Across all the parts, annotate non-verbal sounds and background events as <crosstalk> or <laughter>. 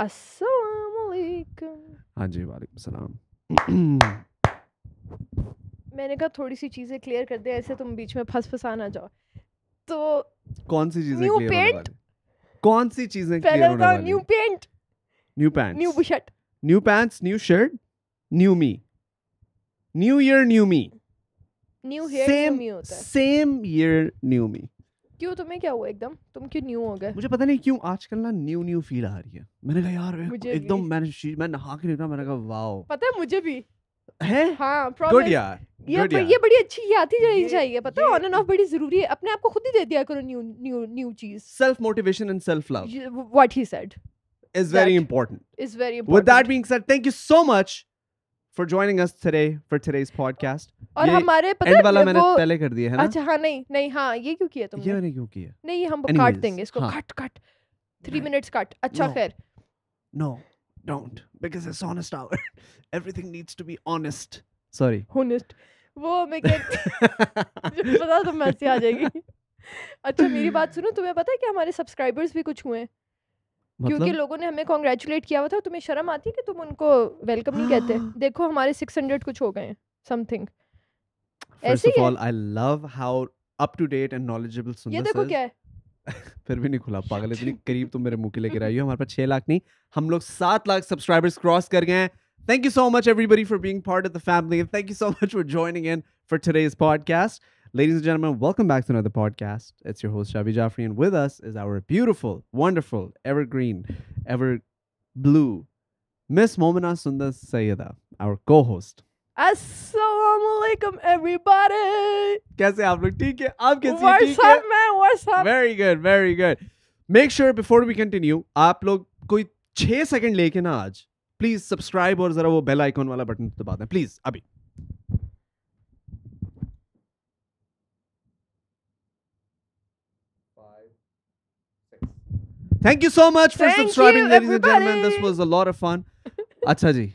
हाँ जी वालेकुम सलाम मैंने कहा थोड़ी सी चीज़ें क्लियर कर दे ऐसे तुम बीच में फंस फसा ना जाओ तो कौन सी चीज़ें न्यू पेंट कौन सी चीज़ें clear new paint new pant new shirt new pants new shirt new me new year new me new same same year new me क्यों तुम्हें क्या हुआ एकदम तुम क्यों न्यू हो गए मुझे पता नहीं क्यों आजकल ना न्यू न्यू फील आ रही है मैंने कहा यार एकदम मैंने मैं नहा के निकला मैंने कहा वाओ पता है मुझे भी है हाँ गुड यार ये ब, ये बड़ी अच्छी याद ही जानी चाहिए पता है ऑन एंड ऑफ बड़ी जरूरी है अपने आप को खुद ही दे दिया करो न्यू न्यू न्यू चीज self motivation and self love what he said is very important is very important with that being said thank you so much for joining us today for today's podcast और हमारे पता है वाला मैंने पहले कर दिया है ना अच्छा हां नहीं नहीं हां ये क्यों किया तुमने ये मैंने क्यों किया नहीं ये हम काट देंगे इसको हाँ। कट कट 3 मिनट्स कट अच्छा फिर no don't because it's honest hour everything needs to be honest sorry honest वो मैं कहती <laughs> <laughs> पता तो मैसेज आ जाएगी अच्छा मेरी बात सुनो तुम्हें पता है कि हमारे सब्सक्राइबर्स भी कुछ हुए हैं क्योंकि मतलब? लोगों ने हमें कॉन्ग्रेचुलेट किया हुआ था तुम्हें शर्म आती कि तुम उनको वेलकम नहीं कहते <gasps> देखो हमारे सिक्स हंड्रेड कुछ हो गए समथिंग ऐसे all I love how up to date and knowledgeable सुन ये देखो क्या है <laughs> फिर भी नहीं खुला पागल इतनी <laughs> करीब तुम मेरे मुंह के लेकर आई हो हमारे पास छह लाख नहीं हम लोग सात लाख सब्सक्राइबर्स क्रॉस कर गए हैं Thank you so much, everybody, for being part of the family. And thank you so much for joining in for today's Ladies and gentlemen, welcome back to another podcast. It's your host, Shavi Jaffrey, and with us is our beautiful, wonderful, evergreen, ever blue, Miss Momina Sundar Sayeda, our co host. Assalamualaikum, everybody. कैसे आप लोग ठीक है आप कैसे What's up, man? What's up? Very good, very good. Make sure before we continue, आप लोग कोई 6 सेकंड लेके ना आज please subscribe और जरा वो बेल आइकॉन वाला बटन दबा दें please अभी thank you so much for subscribing ladies and gentleman this was a lot of fun अच्छा जी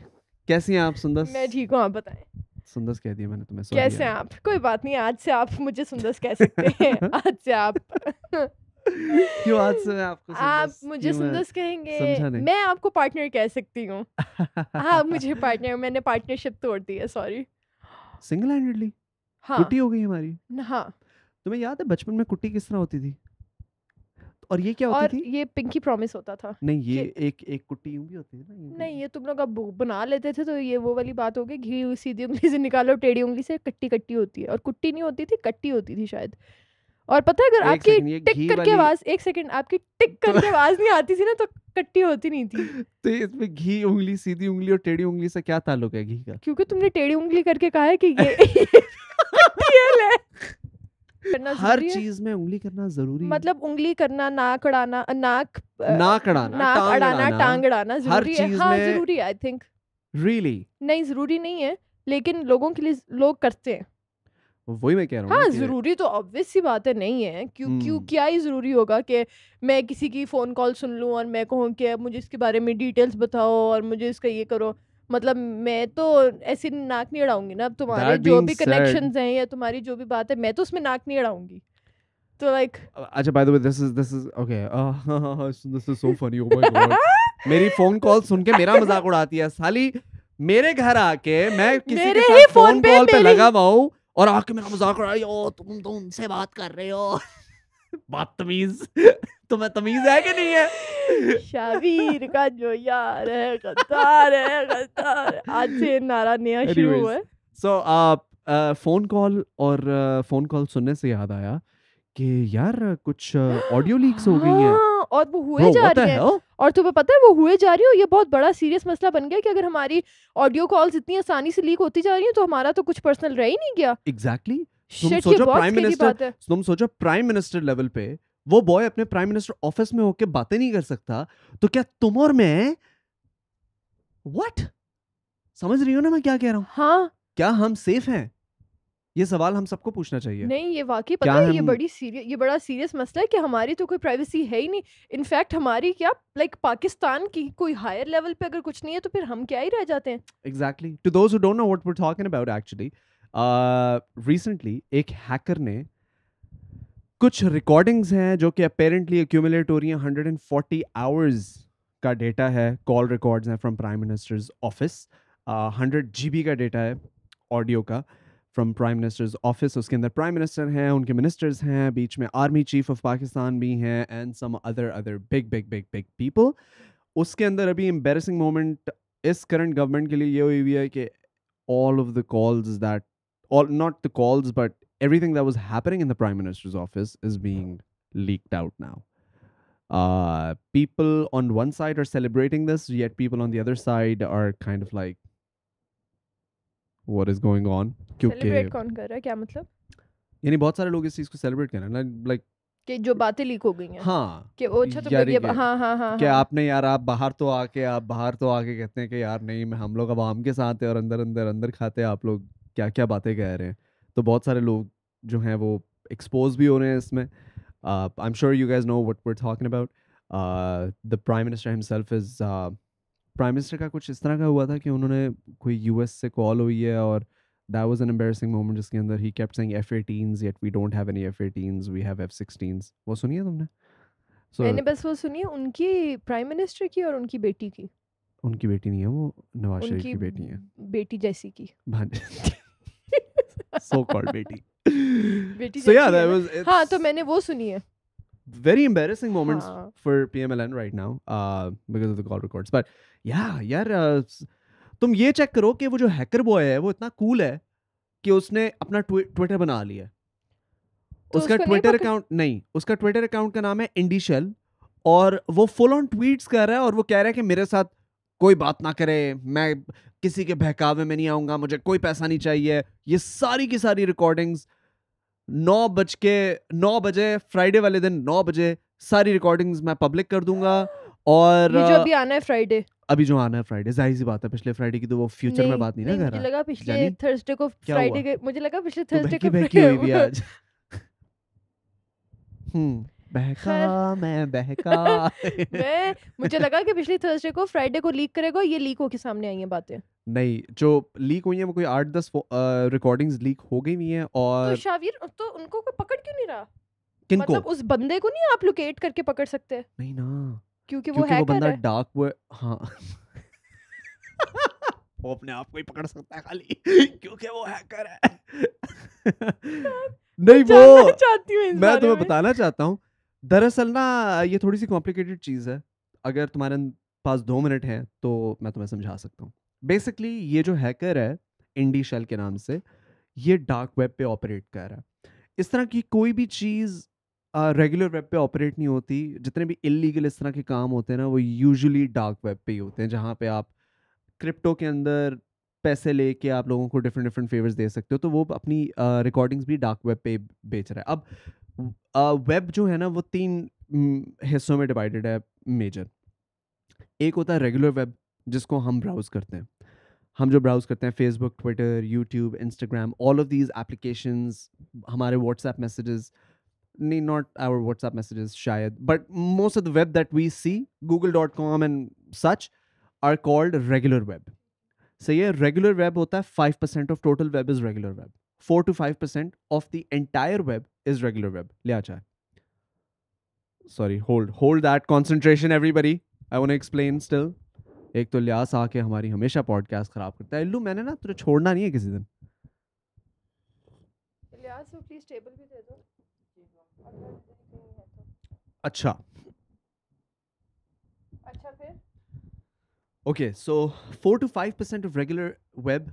कैसी हैं आप सुंदर मैं ठीक हूं आप बताएं सुंदर कह दिया मैंने तुम्हें कैसे हैं आप कोई बात नहीं आज से आप मुझे सुंदर कह सकते हैं <laughs> आज से आप क्यों आज से मैं आपको आप मुझे सुंदर कहेंगे मैं आपको पार्टनर कह सकती हूँ <laughs> आप मुझे पार्टनर मैंने पार्टनरशिप तोड़ दी है सॉरी सिंगल हैंडेडली हाँ कुटी हो गई हमारी हाँ तुम्हें याद है बचपन में कुट्टी किस तरह होती थी और ये क्या होती थी ये पिंकी प्रॉमिस होता था नहीं ये एक एक कुट्टी यूं भी होती है ना नहीं ये तुम लोग अब बना लेते थे तो ये वो वाली बात हो गई घी सीधी उंगली से निकालो टेढ़ी उंगली से कट्टी कट्टी होती है और कुट्टी नहीं होती थी कट्टी होती थी शायद और पता है अगर आपकी टिक करके आवाज एक सेकंड आपकी टिक करके आवाज नहीं आती थी ना तो कट्टी होती नहीं थी तो इसमें घी उंगली सीधी उंगली और टेढ़ी उंगली से क्या ताल्लुक है घी का क्योंकि तुमने टेढ़ी उंगली करके कहा है कि <laughs> ये, ये करना हर चीज में उंगली करना जरूरी मतलब उंगली करना नाक अड़ाना नाक नाक अड़ाना नाक अड़ाना टांग अड़ाना जरूरी है हाँ जरूरी आई थिंक रियली नहीं जरूरी नहीं है लेकिन लोगों के लिए लोग करते हैं वही मैं कह रहा हूँ हाँ जरूरी तो ऑब्वियस सी बात है नहीं है क्यों क्यों हम्म। क्या ही जरूरी होगा कि मैं किसी की फ़ोन कॉल सुन लूँ और मैं कहूँ कि मुझे इसके बारे में डिटेल्स बताओ और मुझे इसका ये करो मतलब मैं तो ऐसी नाक नहीं अड़ाऊंगी ना अब तुम्हारे जो भी कनेक्शन हैं या तुम्हारी जो भी बात है मैं तो उसमें नाक नहीं अड़ाऊंगी तो लाइक अच्छा by the way this is this is okay this is so funny oh my god मेरी फोन कॉल सुन के मेरा मजाक उड़ाती है साली मेरे घर आके मैं किसी मेरे के साथ फोन कॉल पे लगा हुआ हूं और आके मेरा मजाक उड़ाई ओ तुम तो उनसे बात कर रहे हो <laughs> बदतमीज तुम्हें तमीज है कि नहीं है शाबीर का जो यार है गद्दार है गद्दार आज से नारा नया शुरू है सो आप फोन कॉल और फोन कॉल सुनने से याद आया कि यार कुछ ऑडियो लीक्स हो गई है हाँ, और वो हुए जा रही है और तुम्हें पता है वो हुए जा रही हो ये बहुत बड़ा सीरियस मसला बन गया कि अगर हमारी ऑडियो कॉल्स इतनी आसानी से लीक होती जा रही है तो हमारा तो कुछ पर्सनल रह ही नहीं गया एग्जैक्टली exactly. तुम सोचो प्राइम मिनिस्टर तुम सोचो प्राइम मिनिस्टर लेवल पे वो बॉय अपने प्राइम मिनिस्टर ऑफिस में होके बातें नहीं कर सकता तो क्या तुम और मैं वट समझ रही हो ना मैं क्या कह रहा हूँ हाँ क्या हम सेफ हैं ये सवाल हम सबको पूछना चाहिए नहीं ये वाकई पता है हम... ये बड़ी सीरियस ये बड़ा सीरियस मसला है कि हमारी तो कोई प्राइवेसी है ही नहीं इनफैक्ट हमारी क्या लाइक like, पाकिस्तान की कोई हायर लेवल पे अगर कुछ नहीं है तो फिर हम क्या ही रह जाते हैं एग्जैक्टली टू दोस्ट know what we are talking about actually recently एक हैकर ने कुछ रिकॉर्डिंग्स हैं जो कि अपेरेंटली एक्यूमुलेट हो रही हैं 140 आवर्स का डेटा है कॉल रिकॉर्ड्स हैं from prime ministers office hundred G का डेटा है ऑडियो का फ्रॉम प्राइम मिनिस्टर्स ऑफिस उसके अंदर प्राइम मिनिस्टर हैं उनके मिनिस्टर्स हैं बीच में आर्मी चीफ ऑफ पाकिस्तान भी हैं and some other other big big big big people उसके अंदर अभी एम्बेरसिंग मोमेंट इस करंट गवर्नमेंट के लिए ये हुई हुई है कि all of the calls that all not the calls but everything that was happening in the prime minister's office is being leaked out now. Uh, people on one side are celebrating this, yet people on the other side are kind of like, what is going on? क्योंकि कौन कर रहा है क्या मतलब यानी बहुत सारे लोग इस चीज को सेलिब्रेट कर रहे हैं लाइक कि जो बातें लीक हो गई हैं हाँ कि वो अच्छा तो कर ये हाँ हाँ हाँ कि आपने यार आप बाहर तो आके आप बाहर तो आके कहते हैं कि यार नहीं मैं हम लोग अब आम के साथ हैं और अंदर अंदर अंदर खाते हैं आप लोग क्या क्या बातें कह रहे हैं तो बहुत सारे लोग जो हैं वो एक्सपोज भी हो रहे हैं इसमें I am sure you guys know what we're talking about the prime minister himself is prime minister का कुछ इस तरह का हुआ था कि उन्होंने कोई यू एस से कॉल हुई है और that was an embarrassing moment जिसके अंदर ही kept F kept yet we don't have any F any we have F F16s वो सुनिए तुमने so, मैंने बस वो सुनी है उनकी प्राइम मिनिस्टर की और उनकी बेटी की उनकी बेटी नहीं है वो नवाज शरीफ की बेटी है बेटी जैसी की सो कॉल्ड <laughs> बेटी बेटी so yeah, that was, हाँ तो मैंने वो सुनी है very embarrassing moments हाँ. for PMLN right now uh, because of the call records. But yeah, यार uh, तुम ये चेक करो कि वो जो हैकर बॉय है वो इतना कूल cool है कि उसने अपना ट्विटर बना लिया तो उसका ट्विटर अकाउंट नहीं उसका ट्विटर अकाउंट का नाम है इंडिशल और वो फुल ऑन ट्वीट्स कर रहा है और वो कह रहा है कि मेरे साथ कोई बात ना करे मैं किसी के बहकावे में नहीं आऊंगा मुझे कोई पैसा नहीं चाहिए ये सारी की सारी रिकॉर्डिंग्स नौ बज के नौ बजे फ्राइडे वाले दिन नौ बजे सारी रिकॉर्डिंग्स मैं पब्लिक कर दूंगा और ये जो अभी आना है फ्राइडे अभी जो आना है फ्राइडे जाहिर सी बात है पिछले फ्राइडे की तो वो फ्यूचर में बात नहीं ना कर रहा लगा पिछले थर्सडे को फ्राइडे मुझे लगा पिछले थर्सडे तो को बहकी हुई भी आज <laughs> हम्म बहका मैं बहका <laughs> मैं मुझे लगा कि पिछले थर्सडे को फ्राइडे को लीक करेगा ये लीक होके सामने आई है बातें नहीं जो लीक हुई है वो कोई आठ दस रिकॉर्डिंग्स लीक हो गई हुई हैं तो और तो शावीर तो उनको कोई पकड़ क्यों नहीं रहा किनको मतलब उस बंदे को नहीं आप लोकेट करके पकड़ सकते नहीं ना क्योंकि वो क्योंकि है वो बंदा है? डार्क वो हाँ <laughs> वो अपने आप को ही पकड़ सकता है खाली क्योंकि वो हैकर है <laughs> नहीं वो चाहती हूँ मैं तुम्हें बताना चाहता हूँ दरअसल ना ये थोड़ी सी कॉम्प्लिकेटेड चीज़ है अगर तुम्हारे पास दो मिनट हैं तो मैं तुम्हें समझा सकता हूँ बेसिकली ये जो हैकर है इंडी शेल के नाम से ये डार्क वेब पे ऑपरेट कर रहा है इस तरह की कोई भी चीज़ रेगुलर वेब पे ऑपरेट नहीं होती जितने भी इलीगल इस तरह के काम होते हैं ना वो यूजुअली डार्क वेब पे ही होते हैं जहाँ पे आप क्रिप्टो के अंदर पैसे लेके आप लोगों को डिफरेंट डिफरेंट फेवर्स दे सकते हो तो वो अपनी रिकॉर्डिंग्स uh, भी डार्क वेब पे बेच रहा है अब वेब uh, जो है ना वो तीन हिस्सों में डिवाइडेड है मेजर एक होता है रेगुलर वेब जिसको हम ब्राउज करते हैं हम जो ब्राउज़ करते हैं Facebook Twitter YouTube Instagram all of these applications हमारे व्हाट्सएप मैसेजेस नहीं नॉट आवर व्हाट्सएप मैसेजेस शायद but most of the web that we see Google dot com and such are called regular web सही है regular web होता है five percent of total web is regular web four to five percent of the entire web is regular web लिया चाहे sorry hold hold that concentration everybody i want to explain still एक तो लियास आके हमारी हमेशा podcast खराब करता है मैंने ना तुझे छोड़ना नहीं है किसी दिन अच्छा okay so four to five percent of regular web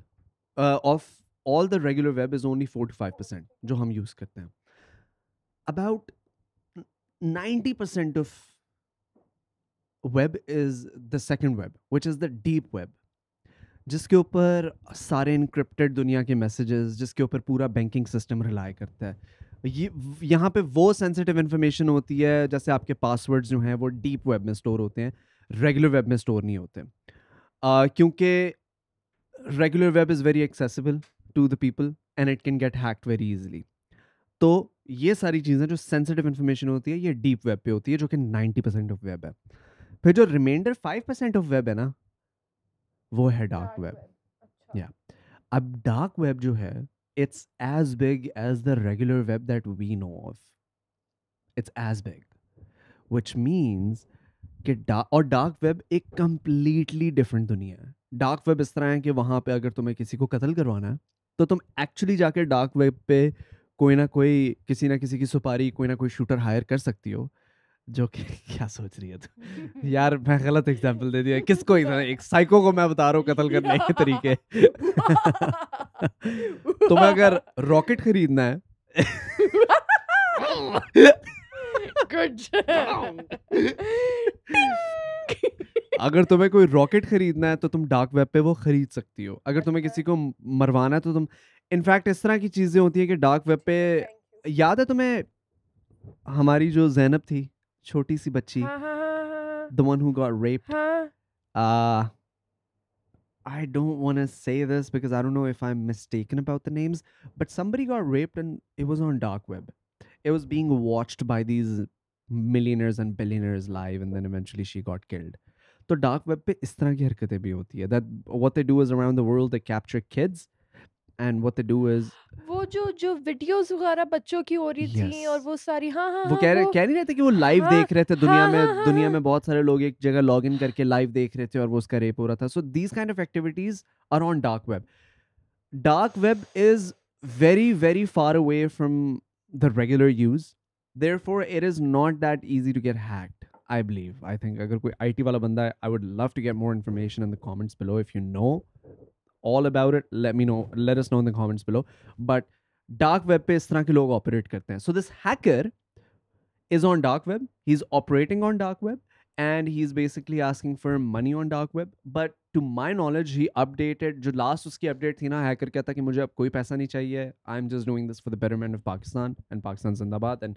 of all the regular web is only four to five percent जो हम यूज करते हैं about ninety percent of web is the second web which is the deep web जिसके ऊपर सारे encrypted दुनिया के messages जिसके ऊपर पूरा बैंकिंग सिस्टम रिलाई करता है ये यहाँ पे वो सेंसिटिव इन्फॉर्मेशन होती है जैसे आपके पासवर्ड्स जो हैं वो डीप वेब में स्टोर होते हैं रेगुलर वेब में स्टोर नहीं होते क्योंकि regular web is very accessible to the people and it can get hacked very easily तो ये सारी चीज़ें जो सेंसिटिव इन्फॉर्मेशन होती है ये डीप वेब पे होती है जो कि नाइन्टी परसेंट ऑफ वेब है फिर जो reminder five percent of web है ना वो है डार्क वेब या अब डार्क वेब जो है it's as big as the regular web that we know of it's as big which means कि डा और डार्क वेब एक कम्प्लीटली डिफरेंट दुनिया है डार्क वेब इस तरह है कि वहाँ पे अगर तुम्हें किसी को कत्ल करवाना है तो तुम एक्चुअली जाके डार्क वेब पे कोई ना कोई किसी ना किसी की सुपारी कोई ना कोई शूटर हायर कर सकती हो जो कि <laughs> क्या सोच रही है तू <laughs> यार मैं गलत एग्जांपल दे दिया किसको एक साइको को मैं बता रहा हूँ कत्ल करने के तरीके <laughs> तुम्हें अगर रॉकेट खरीदना है अगर तुम्हें कोई रॉकेट खरीदना है तो तुम डार्क वेब पे वो खरीद सकती हो अगर तुम्हें किसी को मरवाना है तो तुम इनफैक्ट इस तरह की चीज़ें होती है कि डार्क वेब पे याद है तुम्हें हमारी जो जैनब थी Choti si bachi, the one who got raped uh I don't want to say this because I don't know if I'm mistaken about the names, but somebody got raped and it was on dark web. It was being watched by these millionaires and billionaires live, and then eventually she got killed. So dark web pe is तरह की हरकतें bhi hoti hai that what they do is around the world they capture kids and what they do is वो जो जो videos वगैरह बच्चों की हो रही yes. थी और वो सारी हाँ हाँ वो हाँ, कह रहे कह नहीं रहे थे कि वो लाइव हाँ, देख रहे थे हाँ, दुनिया हाँ, में हाँ, दुनिया हाँ। में बहुत सारे लोग एक जगह लॉग इन करके लाइव देख रहे थे और वो उसका रेप हो रहा था so these kind of activities are on dark web dark web is very very far away from the regular use therefore it is not that easy to get hacked I believe I think अगर कोई I T वाला बंदा है I would love to get more information in the comments below if you know all about it let me know let us know in the comments below but dark web पे इस तरह के लोग operate करते हैं so this hacker is on dark web he is operating on dark web and he is basically asking for money on dark web but to my knowledge he updated जो last उसकी update थी ना hacker कहता कि मुझे अब कोई पैसा नहीं चाहिए I am just doing this for the betterment of Pakistan and Pakistan जिंदाबाद and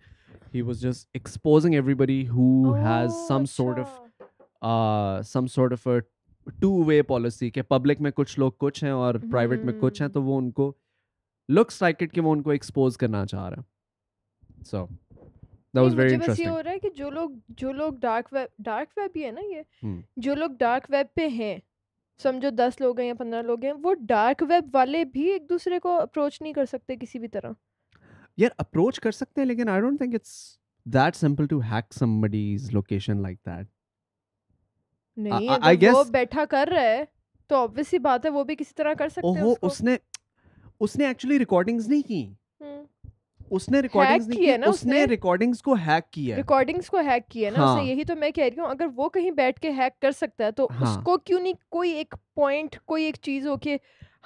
he was just exposing everybody who has some sort of some sort of a two way policy के पब्लिक में कुछ लोग कुछ हैं और प्राइवेट hmm. में कुछ हैं तो वो हम्म। उनको लुक्स लाइक इट कि वो उनको एक्सपोज करना चाह रहा है so that was very interesting हो रहा है कि जो लोग जो लोग डार्क वेब डार्क वेब ही है ना ये hmm. जो लोग डार्क वेब पे हैं समझो दस लोग हैं या पंद्रह लोग हैं वो डार्क वेब वाले भी एक दूसरे को अप्रोच नहीं कर सकते किसी भी तरह यार अप्रोच कर सकते हैं लेकिन I don't think it's that simple to hack somebody's location like that नहीं अगर वो बैठा कर रहा है तो ऑब्वियसली बात है वो भी किसी तरह कर सकते हैं उसने उसने एक्चुअली रिकॉर्डिंग्स नहीं की हम्म। उसने रिकॉर्डिंग्स नहीं की ना उसने रिकॉर्डिंग्स को हैक किया रिकॉर्डिंग्स को हैक किया ना हाँ। यही तो मैं कह रही हूँ अगर वो कहीं बैठ के हैक कर सकता है तो हाँ। उसको क्यों नहीं कोई एक पॉइंट कोई एक चीज हो के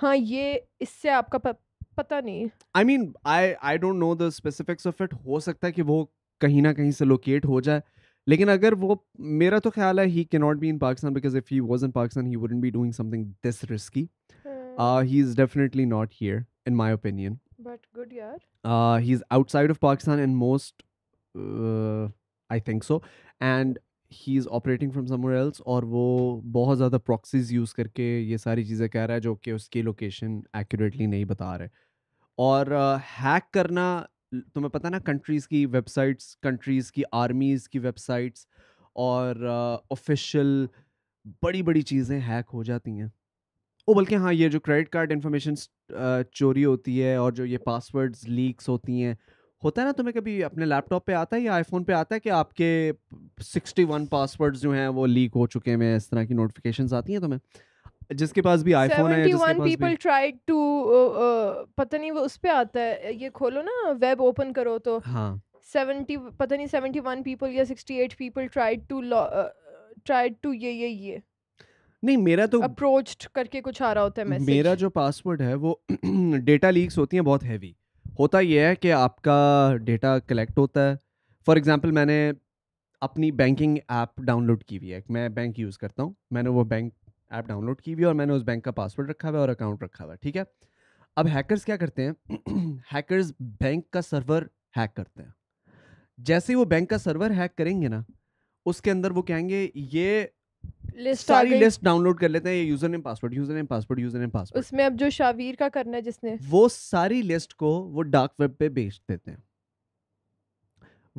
हाँ ये इससे आपका पता नहीं I mean I I don't know the specifics of it हो सकता है कि वो कहीं ना कहीं से लोकेट हो जाए लेकिन अगर वो मेरा तो ख्याल है ही के not be in Pakistan because if he was in Pakistan he wouldn't be doing something this risky he is definitely not here in my opinion but good he is outside of Pakistan in most I think so and he is operating from somewhere else और वो बहुत ज़्यादा proxies use करके ये सारी चीज़ें कह रहा है जो कि उसकी लोकेशन एक्यूरेटली नहीं बता रहे और हैक uh, करना तुम्हें पता ना कंट्रीज़ की वेबसाइट्स कंट्रीज़ की आर्मीज़ की वेबसाइट्स और ऑफिशियल बड़ी बड़ी चीज़ें हैक हो जाती हैं ओ बल्कि हाँ ये जो क्रेडिट कार्ड इन्फॉर्मेशन चोरी होती है और जो ये पासवर्ड्स लीक्स होती हैं होता है ना तुम्हें कभी अपने लैपटॉप पे आता है या आईफोन पे आता है कि आपके सिक्सटी वन पासवर्ड्स जो हैं वो लीक हो चुके हैं इस तरह की नोटिफिकेशंस आती हैं तुम्हें जिसके पास भी आईफोन है जिसके पास पीपल ट्राइड टू पता नहीं वो उस पे आता है ये खोलो ना वेब ओपन करो तो हाँ 70 पता नहीं 71 पीपल या 68 people tried to tried to ये ये ये नहीं मेरा तो अप्रोच्ड करके कुछ आ रहा होता है मैसेज मेरा जो पासवर्ड है वो डेटा <clears throat> लीक्स होती हैं बहुत हैवी होता ये है कि आपका डेटा कलेक्ट होता है फॉर एग्जांपल मैंने अपनी बैंकिंग ऐप डाउनलोड की हुई है मैं बैंक यूज़ करता हूँ मैंने वो बैंक ऐप डाउनलोड की हुई है और मैंने उस बैंक का पासवर्ड रखा हुआ है और अकाउंट रखा हुआ है ठीक है अब हैकर्स क्या करते हैं <clears throat> हैकर्स बैंक का सर्वर हैक करते हैं जैसे ही वो बैंक का सर्वर हैक करेंगे ना उसके अंदर वो कहेंगे ये लिस्ट सारी लिस्ट डाउनलोड कर लेते हैं ये user name password user name password user name password उसमें अब जो शावीर का करना है जिसने वो सारी लिस्ट को वो डार्क वेब पे बेच देते हैं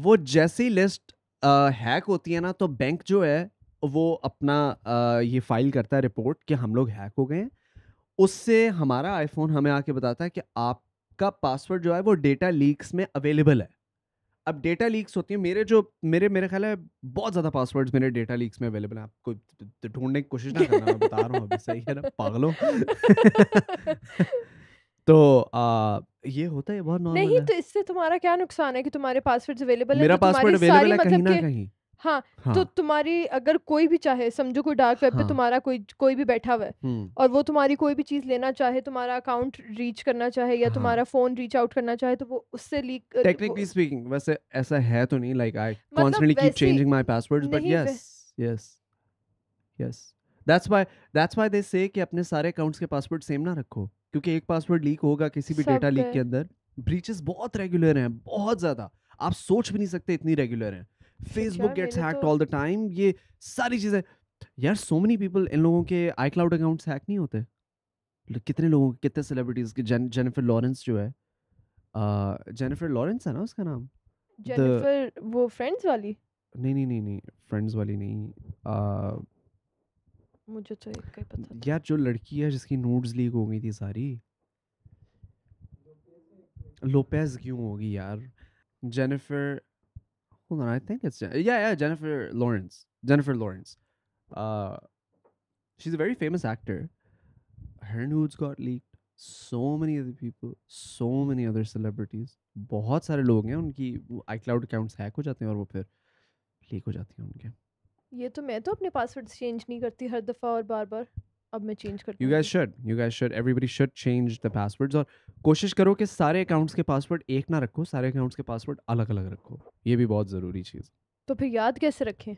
वो जैसी लिस्ट हैक होती है ना तो बैंक जो है वो अपना आ, ये फाइल करता है रिपोर्ट कि हम लोग हैक हो गए हैं उससे हमारा आईफोन हमें आके बताता है कि आपका पासवर्ड जो है वो डेटा लीक्स में अवेलेबल है अब डेटा लीक्स होती हैं मेरे जो मेरे मेरे ख्याल है बहुत ज़्यादा पासवर्ड्स मेरे डेटा लीक्स में अवेलेबल हैं आपको ढूंढने की कोशिश ना करना मैं बता रहा हूँ अभी सही है ना पागलों <laughs> तो आ, ये होता है बहुत नॉर्मल नहीं तो इससे तुम्हारा क्या नुकसान है कि तुम्हारे पासवर्ड्स अवेलेबल है मेरा पासवर्ड अवेलेबल है कहीं मतलब ना कहीं हाँ, हाँ तो तुम्हारी अगर कोई भी चाहे समझो कोई डार्क वेब हाँ, पे तुम्हारा कोई कोई भी बैठा हुआ है हम्म। और वो तुम्हारी कोई भी चीज़ लेना चाहे तुम्हारा अकाउंट रीच करना चाहे या हाँ तुम्हारा फ़ोन रीच आउट करना चाहे तो वो उससे लीक टेक्निकली स्पीकिंग वैसे ऐसा है तो नहीं like I constantly keep changing my passwords but yes yes yes that's why that's why they say कि अपने सारे अकाउंट्स के पासवर्ड सेम ना रखो क्योंकि एक पासवर्ड लीक होगा किसी भी डेटा लीक के अंदर ब्रीचेस बहुत रेगुलर हैं बहुत ज्यादा आप सोच भी नहीं सकते इतनी रेगुलर हैं Facebook gets hacked all the time ये सारी चीज़ें यार सो मेनी पीपल इन लोगों के आई क्लाउड अकाउंट्स हैक नहीं होते कितने लोगों के कितने सेलिब्रिटीज़ के जेनिफर लॉरेंस जो है जेनिफर लॉरेंस है ना उसका नाम जेनिफर वो फ्रेंड्स वाली नहीं नहीं नहीं नहीं फ्रेंड्स वाली नहीं uh, मुझे तो एक का पता यार जो लड़की है जिसकी नोट्स लीक हो गई थी सारी लोपेज क्यों होगी यार Jennifer Hold on, I think it's Jen- yeah, yeah, Jennifer Lawrence. Jennifer Lawrence. Uh, she's a very famous actor. Her nudes got leaked. So many other people, so many other celebrities. बहुत सारे लोग हैं उनकी iCloud accounts hack हो जाते हैं और वो फिर leak हो जाती हैं उनके ये तो मैं तो अपने पासवर्ड चेंज नहीं करती हर दफ़ा और बार बार अब मैं चेंज करती you guys should you guys should everybody should change the passwords और कोशिश करो कि सारे अकाउंट्स के पासवर्ड एक ना रखो सारे अकाउंट्स के पासवर्ड अलग अलग रखो ये भी बहुत ज़रूरी चीज़ तो फिर याद कैसे रखें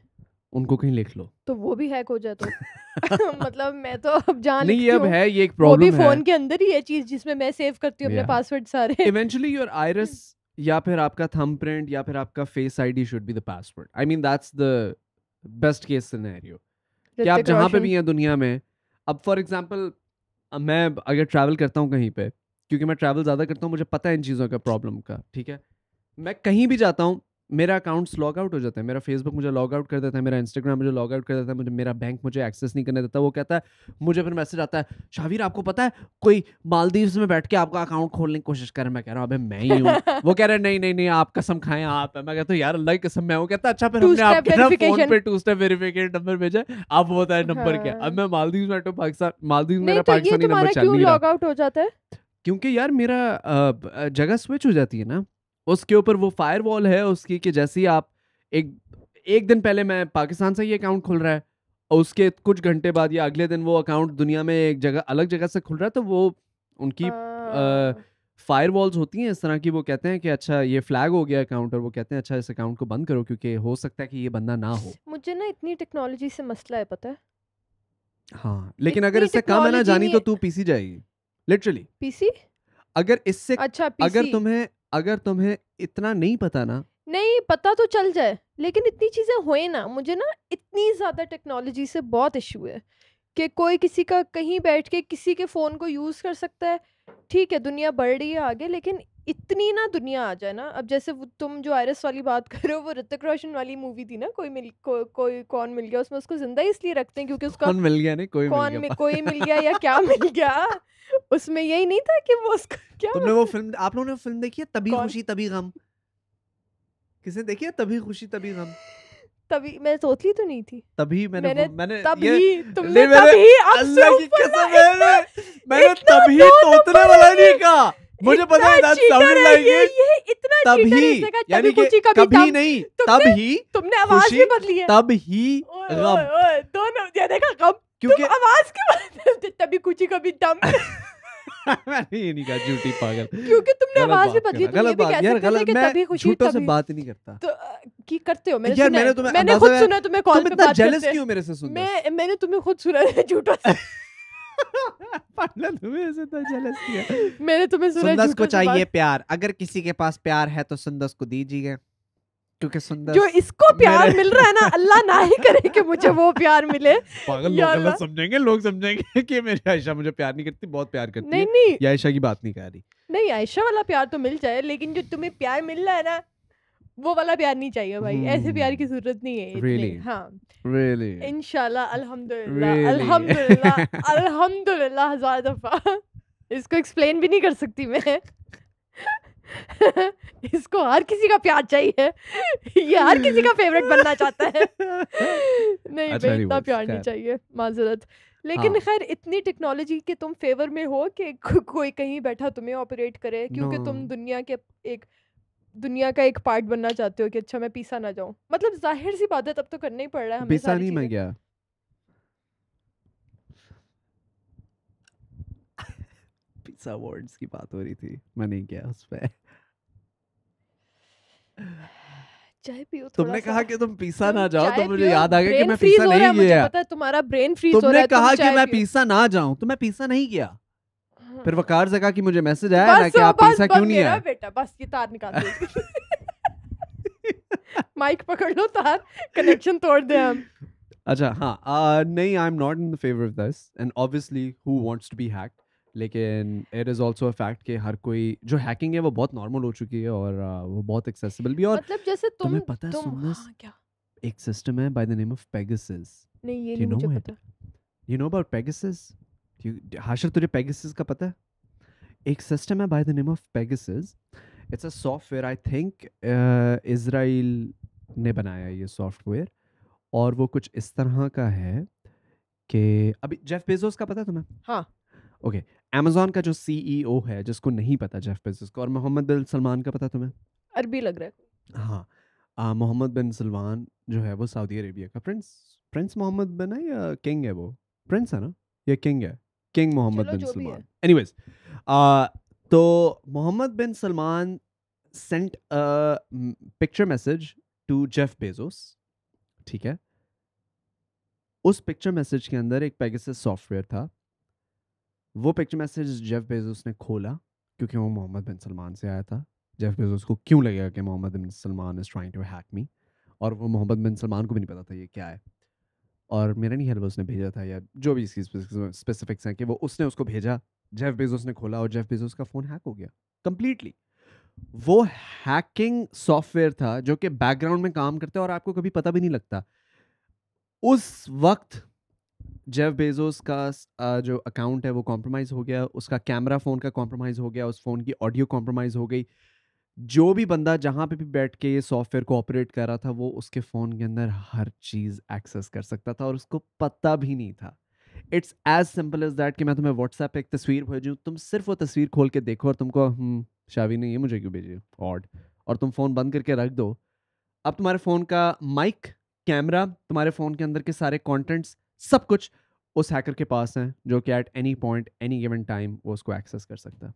उनको कहीं लिख लो तो वो भी हैक हो जाए तो <laughs> मतलब मैं तो अब जान नहीं अब है ये एक प्रॉब्लम है फोन के अंदर ही है चीज जिसमें मैं सेव करती हूँ अपने पासवर्ड सारे इवेंचुअली योर आयरस या फिर आपका थंबप्रिंट या फिर आपका face ID should be the password I mean that's the best case scenario कि आप जहां पे भी हैं दुनिया में अब फॉर एग्जाम्पल मैं अगर ट्रैवल करता हूँ कहीं पे क्योंकि मैं ट्रैवल ज़्यादा करता हूँ मुझे पता है इन चीज़ों का प्रॉब्लम का ठीक है मैं कहीं भी जाता हूँ मेरा अकाउंट्स लॉग आउट हो जाता है मेरा फेसबुक मुझे लॉग आउट कर देता है मेरा इंस्टाग्राम मुझे लॉग आउट कर देता है मुझे मेरा बैंक मुझे एक्सेस नहीं करने देता वो कहता है मुझे फिर मैसेज आता है शावीर आपको पता है कोई मालदीव्स में बैठ के आपका अकाउंट खोलने की कोशिश कर मैं कह रहा हूँ अभी मैं ही हूँ <laughs> वो कह रहे हैं नहीं नहीं नहीं आप कसम खाएं आप है मैं कहता हूँ यार अल्लाह की कसम मैं हूँ कहता अच्छा फिर हमने आपके फोन पे टू स्टेप वेरिफिकेशन नंबर भेजा आप बताए नंबर क्या अब मैं हाँ। मालदीव में बैठो पाकिस्तान मालदीव मेरा तो पाकिस्तानी नंबर चल नहीं रहा क्योंकि यार मेरा जगह स्विच हो जाती है ना उसके ऊपर वो फायर वॉल है उसकी कि जैसे ही आप एक एक दिन पहले मैं पाकिस्तान से ये अकाउंट खुल रहा है और उसके कुछ घंटे बाद या अगले दिन वो अकाउंट दुनिया में एक जगह अलग जगह से खुल रहा है तो वो उनकी फायर हाँ। वॉल्स होती हैं इस तरह की वो कहते हैं कि अच्छा ये फ्लैग हो गया अकाउंट और वो कहते हैं अच्छा इस अकाउंट को बंद करो क्योंकि हो सकता है कि ये बंदा ना हो मुझे ना इतनी टेक्नोलॉजी से मसला है पता है हाँ लेकिन अगर इससे काम है ना जानी तो तू पीसी जाएगी लिटरली पीसी अगर इससे अच्छा अगर तुम्हें अगर तुम्हें इतना नहीं पता ना नहीं पता तो चल जाए लेकिन इतनी चीज़ें हुए ना मुझे ना इतनी ज़्यादा टेक्नोलॉजी से बहुत इश्यू है कि कोई किसी का कहीं बैठ के किसी के फ़ोन को यूज़ कर सकता है ठीक है दुनिया बढ़ रही है आगे लेकिन इतनी ना दुनिया आ जाए ना अब जैसे वो तुम जो आयरस वाली बात कर रहे हो वो ऋतिक रोशन वाली मूवी थी ना कोई मिल को, कोई कौन मिल गया उसमें उसको जिंदा इसलिए रखते हैं क्योंकि उसका कौन मिल गया नहीं कोई कौन मिल गया, कोई मिल गया या क्या मिल गया उसमें यही नहीं था कि वो उसका क्या तुमने वो मतलब? फिल्म आप लोगों ने फिल्म देखी है तभी खुशी तभी गम किसने देखी है तभी खुशी तभी गम तभी मैं सोचली तो नहीं थी तभी मैंने मैंने मैंने तभी तुमने तभी अल्लाह की कसम है मैंने तभी तोतने वाला नहीं कहा मुझे पता है दैट साउंडेड लाइक ये ये इतना ही यानी कि कभी नहीं तब ही तुमने आवाज भी बदली है तब ही गम दोनों ये देखा गम क्योंकि आवाज के बाद तभी कुछ कभी दम <laughs> मैंने ये नहीं कहा झूठी पागल क्योंकि तुमने आवाज भी बदली गलत बात यार गलत मैं झूठों से बात नहीं करता तो की करते हो मैंने यार मैंने तुम्हें मैंने खुद सुना तुम्हें कॉल पे बात करते हो मैं मैंने तुम्हें खुद सुना झूठों से <laughs> <laughs> मैंने तुम्हें सुना सुंदस को चाहिए प्यार अगर किसी के पास प्यार है तो सुंदस को दीजिए क्योंकि सुंदर जो इसको प्यार मिल रहा है ना अल्लाह ना ही करे कि मुझे वो प्यार मिले पागल लोग गलत समझेंगे लोग समझेंगे कि मेरी आयशा मुझे प्यार नहीं करती बहुत प्यार करती नहीं, है नहीं आयशा की बात नहीं कह रही नहीं आयशा वाला प्यार तो मिल जाए लेकिन जो तुम्हें प्यार मिल रहा है ना वो वाला प्यार नहीं चाहिए भाई hmm. ऐसे प्यार की जरूरत नहीं है really? हाँ really? इनशाला अल्हम्दुलिल्लाह really? अल्हम्दुलिल्लाह <laughs> अल्हम्दुलिल्लाह हजार दफा इसको एक्सप्लेन भी नहीं कर सकती मैं <laughs> इसको हर किसी का प्यार चाहिए ये हर किसी का फेवरेट बनना चाहता है <laughs> नहीं अच्छा भाई इतना प्यार नहीं चाहिए माजरत लेकिन हाँ। खैर इतनी टेक्नोलॉजी के तुम फेवर में हो कि को, कोई कहीं बैठा तुम्हें ऑपरेट करे क्योंकि तुम दुनिया के एक दुनिया का एक पार्ट बनना चाहते हो कि अच्छा मैं पीसा ना जाऊं मतलब जाहिर सी बात है तब तो करना ही पड़ रहा है हमें पिसा सारी नहीं मैं गया पिज्जा अवार्ड्स की बात हो रही थी मैं नहीं गया उस पे चाय पियो थोड़ा तुमने कहा कि तुम पीसा ना जाओ तो मुझे याद आ गया कि मैं पीसा हो रहा नहीं मुझे गया पता है तुम्हारा ब्रेन फ्रीज हो रहा है तुमने कहा कि मैं पीसा ना जाऊं तो मैं पीसा नहीं गया फिर वकार से कहा कि मुझे मैसेज आया ना कि आप पैसा क्यों नहीं आया बेटा बस ये तार निकाल दो माइक <laughs> पकड़ लो तार कनेक्शन तोड़ दे हम अच्छा हाँ नहीं I am not in the favour of this and obviously who wants to be hacked लेकिन it is also a fact कि हर कोई जो हैकिंग है वो बहुत नॉर्मल हो चुकी है और वो बहुत एक्सेसिबल भी और मतलब जैसे तुम तुम्हें पता है तुम, हाँ, क्या? एक सिस्टम है by the name of Pegasus नहीं ये नहीं मुझे पता you know about Pegasus Hashar तुझे पेगासस का पता है एक सिस्टम है by the name of Pegasus it's a software I think Israel ने बनाया ये सॉफ्टवेयर और वो कुछ इस तरह का है कि अभी जेफ बेजोस का पता है तुम्हें हाँ ओके अमेजोन का जो सीईओ है जिसको नहीं पता जेफ बेजोस को और मोहम्मद बिन सलमान का पता तुम्हें अरबी लग रहा है हाँ मोहम्मद बिन सलमान जो है वो सऊदी अरेबिया का प्रिंस प्रिंस मोहम्मद बिन है या किंग है वो प्रिंस है ना या किंग है king Mohammed bin Salman anyways तो Mohammed bin Salman sent picture message to Jeff Bezos ठीक है उस पिक्चर मैसेज के अंदर एक पैकेज सॉफ्टवेयर था वो पिक्चर मैसेज जेफ बेजोस ने खोला क्योंकि वो मोहम्मद बिन सलमान से आया था जेफ बेजोस को क्यों लगेगा कि Mohammed bin Salman is trying to hack me और वो मोहम्मद बिन सलमान को भी नहीं पता था ये क्या है और मेरा नहीं हेल्प उसने भेजा था या जो भी इसकी स्पेसिफिक्स हैं कि वो उसने उसको भेजा जेफ बेजोस ने खोला और जेफ बेजोस का फ़ोन हैक हो गया कम्प्लीटली वो हैकिंग सॉफ्टवेयर था जो कि बैकग्राउंड में काम करता है और आपको कभी पता भी नहीं लगता उस वक्त जेफ बेजोस का जो अकाउंट है वो कॉम्प्रोमाइज़ हो गया उसका कैमरा फ़ोन का कॉम्प्रोमाइज़ हो गया उस फ़ोन की ऑडियो कॉम्प्रोमाइज़ हो गई जो भी बंदा जहाँ पे भी बैठ के ये सॉफ्टवेयर को ऑपरेट कर रहा था वो उसके फ़ोन के अंदर हर चीज़ एक्सेस कर सकता था और उसको पता भी नहीं था it's as simple as that कि मैं तुम्हें व्हाट्सएप एक तस्वीर भेजूँ तुम सिर्फ वो तस्वीर खोल के देखो और तुमको हम्म, शावी ने ये मुझे क्यों भेजिए ऑड और तुम फ़ोन बंद करके रख दो अब तुम्हारे फ़ोन का माइक कैमरा तुम्हारे फ़ोन के अंदर के सारे कॉन्टेंट्स सब कुछ उस हैकर के पास हैं जो कि at any point any given time वो उसको एक्सेस कर सकता है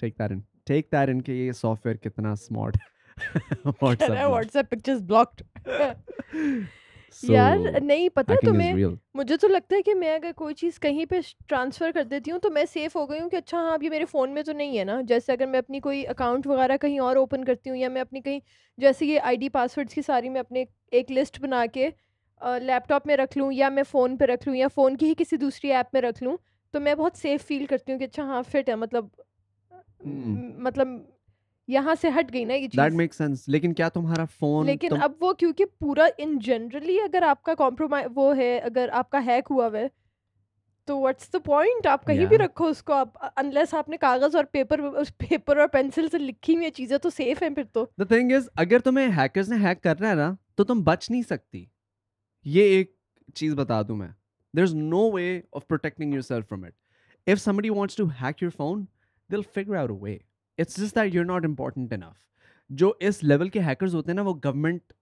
ठीक that take that in ki software kitna smart <laughs> WhatsApp pictures blocked <laughs> so, यार नहीं पता तुम्हें मुझे तो लगता है कि मैं अगर कोई चीज़ कहीं पे ट्रांसफ़र कर देती हूँ तो मैं सेफ़ हो गई हूँ कि अच्छा हाँ अब ये मेरे फ़ोन में तो नहीं है ना जैसे अगर मैं अपनी कोई अकाउंट वगैरह कहीं और ओपन करती हूँ या मैं अपनी कहीं जैसे ये आईडी पासवर्ड्स की सारी मैं अपने एक लिस्ट बना के लैपटॉप में रख लूँ या मैं फ़ोन पर रख लूँ या फ़ोन की ही किसी दूसरी ऐप में रख लूँ तो मैं बहुत सेफ़ फील करती हूँ कि अच्छा हाँ फिट है मतलब Hmm. मतलब यहाँ से हट गई ना ये चीज मेक सेंस लेकिन क्या तुम्हारा फोन लेकिन तुम... अब वो क्योंकि पूरा इन जनरली अगर आपका कॉम्प्रोमाइज वो है अगर आपका हैक हुआ है तो व्हाट्स द पॉइंट आप कहीं yeah. भी रखो उसको आप अनलेस आपने कागज और पेपर उस पेपर और पेंसिल से लिखी हुई चीजें तो सेफ है फिर तो द थिंग इज अगर तुम्हें हैकर्स ने हैक करना है ना तो तुम बच नहीं सकती ये एक चीज बता दूं मैं there is no way of protecting yourself from it if somebody wants to hack your phone they'll figure out way it's just that you are not important enough जो इस लेवल के हैकर्स होते हैं ना वो गवर्नमेंट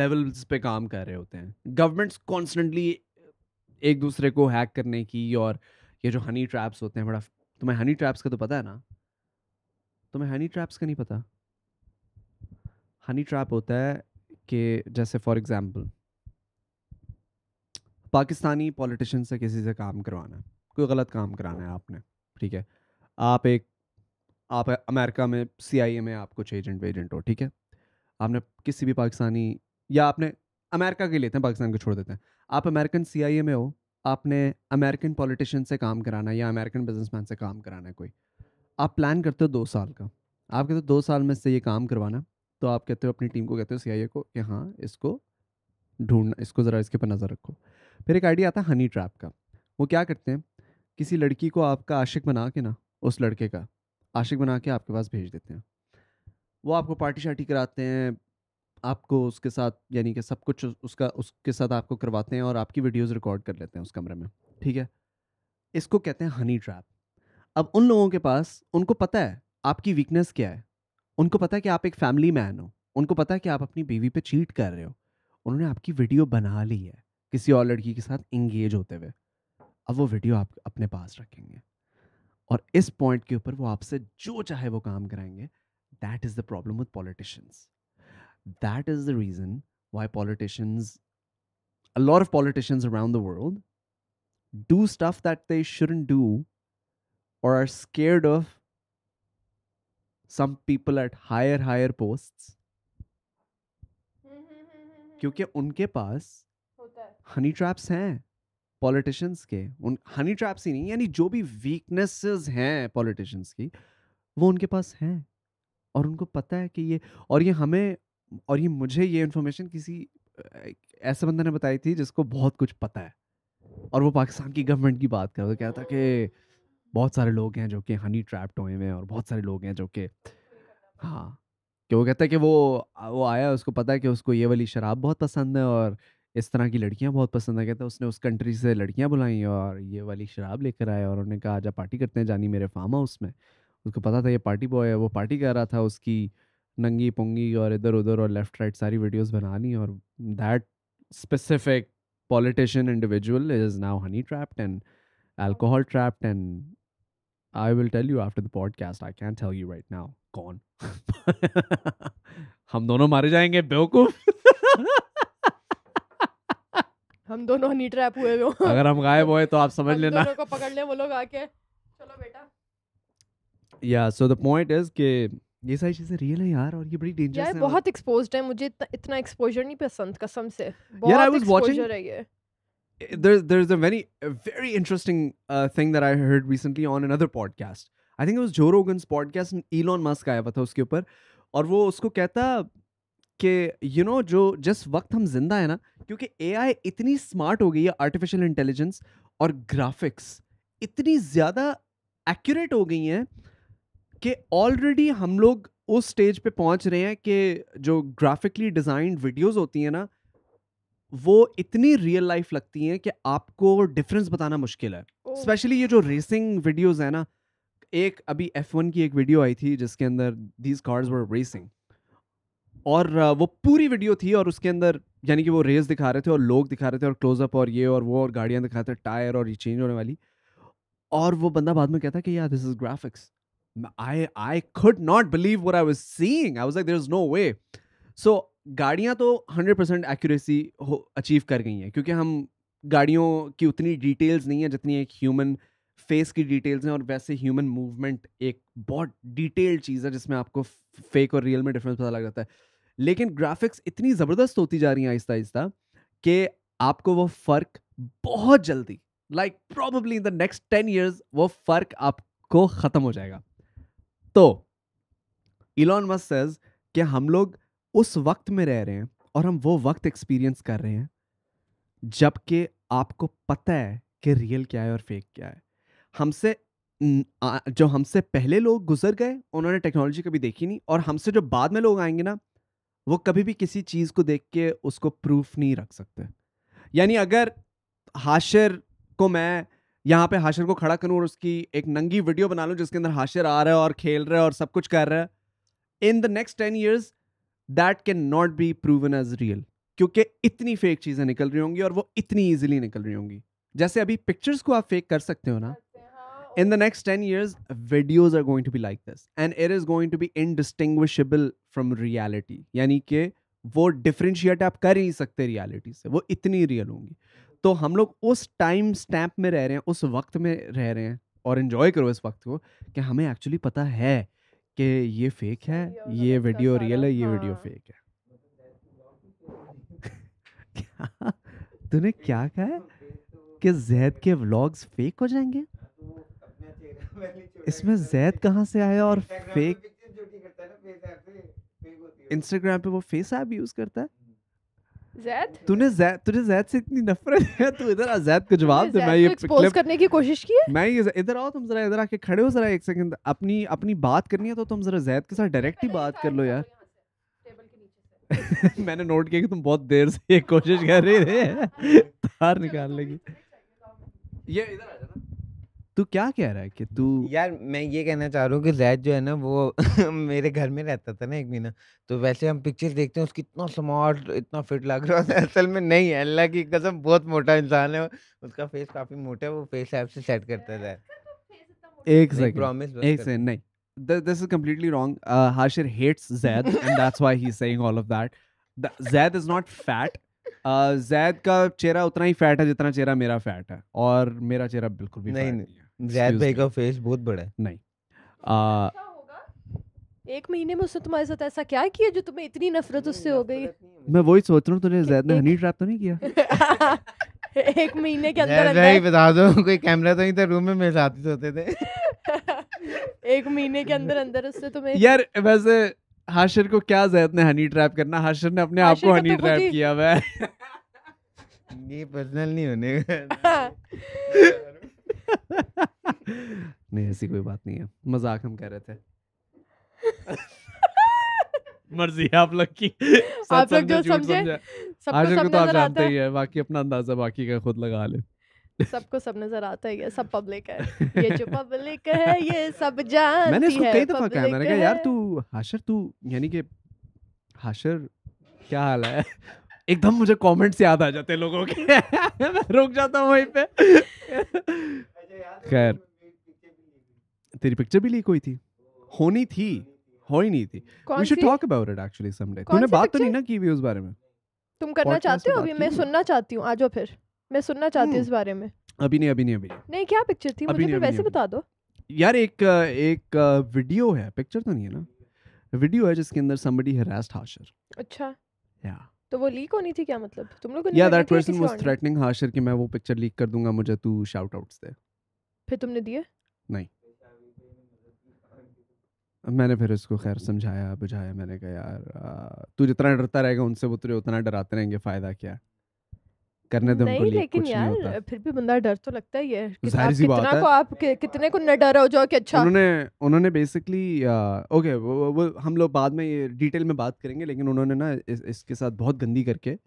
लेवल्स पे काम कर रहे होते हैं गवर्नमेंट्स कॉन्स्टेंटली एक दूसरे को हैक करने की और ये जो हनी ट्रैप्स होते हैं बड़ा तुम्हें हनी ट्रैप्स का तो पता है ना तुम्हें हनी ट्रैप्स का नहीं पता हनी ट्रैप होता है कि जैसे फॉर एग्जांपल पाकिस्तानी पॉलिटिशियन से किसी से काम करवाना है कोई गलत काम कराना है आपने ठीक है आप एक आप अमेरिका में सी में आप कुछ एजेंट वेजेंट हो ठीक है आपने किसी भी पाकिस्तानी या आपने अमेरिका के लेते हैं पाकिस्तान को छोड़ देते हैं आप अमेरिकन सी में हो आपने अमेरिकन पॉलिटिशियन से काम कराना है या अमेरिकन बिजनेसमैन से काम कराना है कोई आप प्लान करते हो दो साल का आप कहते हो दो साल में से ये काम करवाना तो आप कहते हो अपनी टीम को कहते हो सी को कि हाँ इसको ढूंढना इसको ज़रा इसके पर नज़र रखो फिर एक आइडिया आता है हनी ट्रैप का वो क्या करते हैं किसी लड़की को आपका आशिक बना के ना उस लड़के का आशिक बना के आपके पास भेज देते हैं वो आपको पार्टी शार्टी कराते हैं आपको उसके साथ यानी कि सब कुछ उसका उसके साथ आपको करवाते हैं और आपकी वीडियोस रिकॉर्ड कर लेते हैं उस कमरे में ठीक है इसको कहते हैं हनी ट्रैप अब उन लोगों के पास उनको पता है आपकी वीकनेस क्या है उनको पता है कि आप एक फैमिली मैन हो उनको पता है कि आप अपनी बीवी पे चीट कर रहे हो उन्होंने आपकी वीडियो बना ली है किसी और लड़की के साथ इंगेज होते हुए अब वो वीडियो आप अपने पास रखेंगे और इस पॉइंट के ऊपर वो आपसे जो चाहे वो काम कराएंगे that is the problem with politicians that is the reason why politicians a lot of politicians around the world do stuff that they shouldn't do और are scared of some people at higher higher post क्योंकि hmm. उनके पास honey traps हैं politicians के उन Honey traps ही नहीं यानी जो भी वीकनेसेस हैं पॉलिटिशियंस की वो उनके पास हैं और उनको पता है कि ये और ये हमें और ये मुझे ये इन्फॉर्मेशन किसी ऐसे बंदे ने बताई थी जिसको बहुत कुछ पता है और वो पाकिस्तान की गवर्नमेंट की बात कर रहा कहता कि बहुत सारे लोग हैं जो कि हनी ट्रैप्ड हुए हैं और बहुत सारे लोग हैं जो कि हाँ कि वो कहता है कि वो वो आया उसको पता है कि उसको ये वाली शराब बहुत पसंद है और इस तरह की लड़कियाँ बहुत पसंद आ गया था। उसने उस कंट्री से लड़कियाँ बुलाई और ये वाली शराब लेकर आया और उन्होंने कहा आजा पार्टी करते हैं जानी मेरे फार्म हाउस में। उसको पता था ये पार्टी बॉय है वो पार्टी कर रहा था उसकी नंगी पोंगी और इधर-उधर और लेफ्ट राइट सारी बना बनानी और that specific politician individual is now honey trapped and alcohol trapped and i will tell you after the podcast i can't tell you right now gone <laughs> हम दोनों मारे जाएंगे बेवकूफ <laughs> हम दोनों हनी ट्रैप हुए हो अगर हम गायब हुए तो आप समझ हम लेना को पकड़ ले वो लोग आके चलो बेटा या सो द पॉइंट इज के ये सारी चीजें रियल है यार और ये बड़ी डेंजरस है बहुत एक्सपोज्ड है मुझे इतना, एक्सपोजर नहीं पसंद कसम से बहुत एक्सपोजर है ये eh, There's there a very a very interesting uh, thing that I heard recently on another podcast. I think it was Joe Rogan's podcast and Elon आया था उसके ऊपर और वो उसको कहता कि यू नो जो जिस वक्त हम जिंदा है ना क्योंकि ए इतनी स्मार्ट हो गई है आर्टिफिशियल इंटेलिजेंस और ग्राफिक्स इतनी ज़्यादा एक्यूरेट हो गई हैं कि ऑलरेडी हम लोग उस स्टेज पे पहुंच रहे हैं कि जो ग्राफिकली डिज़ाइंड वीडियोस होती हैं ना वो इतनी रियल लाइफ लगती हैं कि आपको डिफरेंस बताना मुश्किल है स्पेशली oh. ये जो रेसिंग वीडियोस है ना एक अभी एफ की एक वीडियो आई थी जिसके अंदर दीज कार्स वर रेसिंग और वो पूरी वीडियो थी और उसके अंदर यानी कि वो रेस दिखा रहे थे और लोग दिखा रहे थे और क्लोजअप और ये और वो और गाड़ियाँ दिखा रहे थे टायर और ये चेंज होने वाली और वो बंदा बाद में कहता कि यार this is graphics I I could not believe what I was seeing I was like there is no way so गाड़ियाँ तो हंड्रेड परसेंट एक्यूरेसी हो अचीव कर गई हैं क्योंकि हम गाड़ियों की उतनी डिटेल्स नहीं है जितनी एक ह्यूमन फेस की डिटेल्स हैं और वैसे ह्यूमन मूवमेंट एक बहुत डिटेल्ड चीज़ है जिसमें आपको फेक और रियल में डिफरेंस पता लग जाता है लेकिन ग्राफिक्स इतनी ज़बरदस्त होती जा रही हैं आहिस्ता आहिस्ता कि आपको वो फ़र्क बहुत जल्दी like probably in the next ten years वो फ़र्क आपको ख़त्म हो जाएगा तो इलॉन मस्क सेज कि हम लोग उस वक्त में रह रहे हैं और हम वो वक्त एक्सपीरियंस कर रहे हैं जबकि आपको पता है कि रियल क्या है और फेक क्या है हमसे जो हमसे पहले लोग गुजर गए उन्होंने टेक्नोलॉजी कभी देखी नहीं और हमसे जो बाद में लोग आएंगे ना वो कभी भी किसी चीज़ को देख के उसको प्रूफ नहीं रख सकते यानी अगर हाशिर को मैं यहाँ पे हाशिर को खड़ा करूँ और उसकी एक नंगी वीडियो बना लूँ जिसके अंदर हाशिर आ रहा है और खेल रहा है और सब कुछ कर रहा है in the next ten years that can not be proven as real क्योंकि इतनी फेक चीज़ें निकल रही होंगी और वो इतनी ईजिली निकल रही होंगी जैसे अभी पिक्चर्स को आप फेक कर सकते हो ना in the next 10 years videos are going to be like this and it is going to be indistinguishable from reality यानी कि वो डिफ्रेंशिएट आप कर ही सकते रियलिटी से वो इतनी रियल होंगी तो हम लोग उस टाइम स्टैम्प में रह रहे हैं उस वक्त में रह रहे हैं और इन्जॉय करो इस वक्त को कि हमें एक्चुअली पता है कि ये फेक मतलब है ये वीडियो हाँ। रियल है ये वीडियो फेक है क्या तूने क्या कहा कि जैद के व्लॉग्स फेक हो जाएंगे इसमें जैद कहाँ से आया और फेक इंस्टाग्राम पे वो फेस ऐप यूज करता है जैद तूने तुझे जैद से इतनी नफरत है तू इधर आ जैद को जवाब दे मैं ये क्लिप करने की कोशिश की है मैं ये इधर आओ तुम जरा इधर आके खड़े हो जरा एक सेकंड अपनी अपनी बात करनी है तो तुम जरा जैद के साथ डायरेक्ट ही बात कर लो यार <laughs> मैंने नोट किया कि तुम बहुत देर से ये कोशिश कर रहे थे बाहर <laughs> निकालने की ये इधर आ जाना तू क्या कह रहा है कि तू यार मैं ये कहना चाह रहा हूँ कि जैद जो है ना वो <laughs> मेरे घर में रहता था ना एक महीना तो वैसे हम पिक्चर देखते हैं उसकी इतना स्मार्ट इतना फिट लग रहा है <laughs> असल में नहीं है अल्लाह की कसम बहुत मोटा इंसान है उसका फेस काफ़ी मोटा है वो फेस ऐप से सेट करता है एक सेकंड प्रॉमिस एक सेकंड नहीं this is completely wrong uh, Hashir hates Zaid and that's why he's saying all of that the, Zaid is not fat uh, का चेहरा उतना ही फैट है जितना चेहरा मेरा फैट है और मेरा चेहरा बिल्कुल भी नहीं, नहीं, जैद भाई का फेस बहुत बड़ा है नहीं आ, अच्छा एक महीने में उसने तुम्हारे साथ ऐसा क्या किया जो तुम्हें इतनी नफरत उससे हो गई मैं वही सोच रहा हूँ तूने जैद ने हनी ट्रैप तो नहीं किया <laughs> एक महीने के अंदर अंदर बता दो कोई कैमरा तो नहीं था रूम में मेरे साथ ही सोते थे <laughs> एक महीने के अंदर अंदर उससे तुम्हें यार वैसे हाशिर को क्या जैद ने हनी ट्रैप करना हाशिर ने अपने आप को तो हनी ट्रैप किया हुआ है <laughs> ये पर्सनल नहीं होने का नहीं ऐसी कोई बात नहीं है मजाक हम कह रहे थे <laughs> मर्जी है आप लोग की <laughs> आप लोग जो समझे सबको सब तो आप जानते ही है बाकी अपना अंदाजा बाकी का खुद लगा ले सबको सब नजर आता है ये सब पब्लिक है <laughs> ये जो पब्लिक है ये सब जानती है मैंने इसको कई दफा कहा मैंने कहा यार तू हाशर तू यानी कि हाशर क्या हाल है एकदम मुझे कमेंट्स याद आ जाते हैं लोगों के मैं रुक जाता हूँ वहीं पे खैर तेरी पिक्चर भी लीक हुई थी होनी थी हो ही नहीं थी we should talk about it actually someday तूने बात तो नहीं ना की हुई उस बारे में तुम करना चाहते हो अभी मैं सुनना चाहती हूँ आ जाओ फिर मैं सुनना चाहती हूँ हम्म। इस बारे में अभी नहीं अभी नहीं अभी नहीं क्या पिक्चर थी मुझे वैसे बता दो यार एक एक वीडियो है पिक्चर तो नहीं है ना वीडियो है जिसके अंदर समबडी हैरेस्ड हाशर अच्छा या तो वो लीक होनी थी क्या मतलब तुम लोगों ने या that person was threatening Hashar कि मैं वो पिक्चर लीक कर दूंगा मुझे तू शाउट आउट्स दे फिर तुमने दिए नहीं मैंने फिर उसको खैर समझाया बुझाया मैंने कहा यार तू जितना डरता रहेगा उनसे वो तुझे उतना डराते रहेंगे फ़ायदा क्या करने दो नहीं लेकिन यार नहीं फिर भी बंदा डर तो लगता ही है कि आप कितना है को आप कि, कितने को न डर हो जाओ कि अच्छा उन्होंने उन्होंने बेसिकली ओके वो, वो, वो हम लोग बाद में ये डिटेल में बात करेंगे लेकिन उन्होंने ना इस, इसके साथ बहुत गंदी करके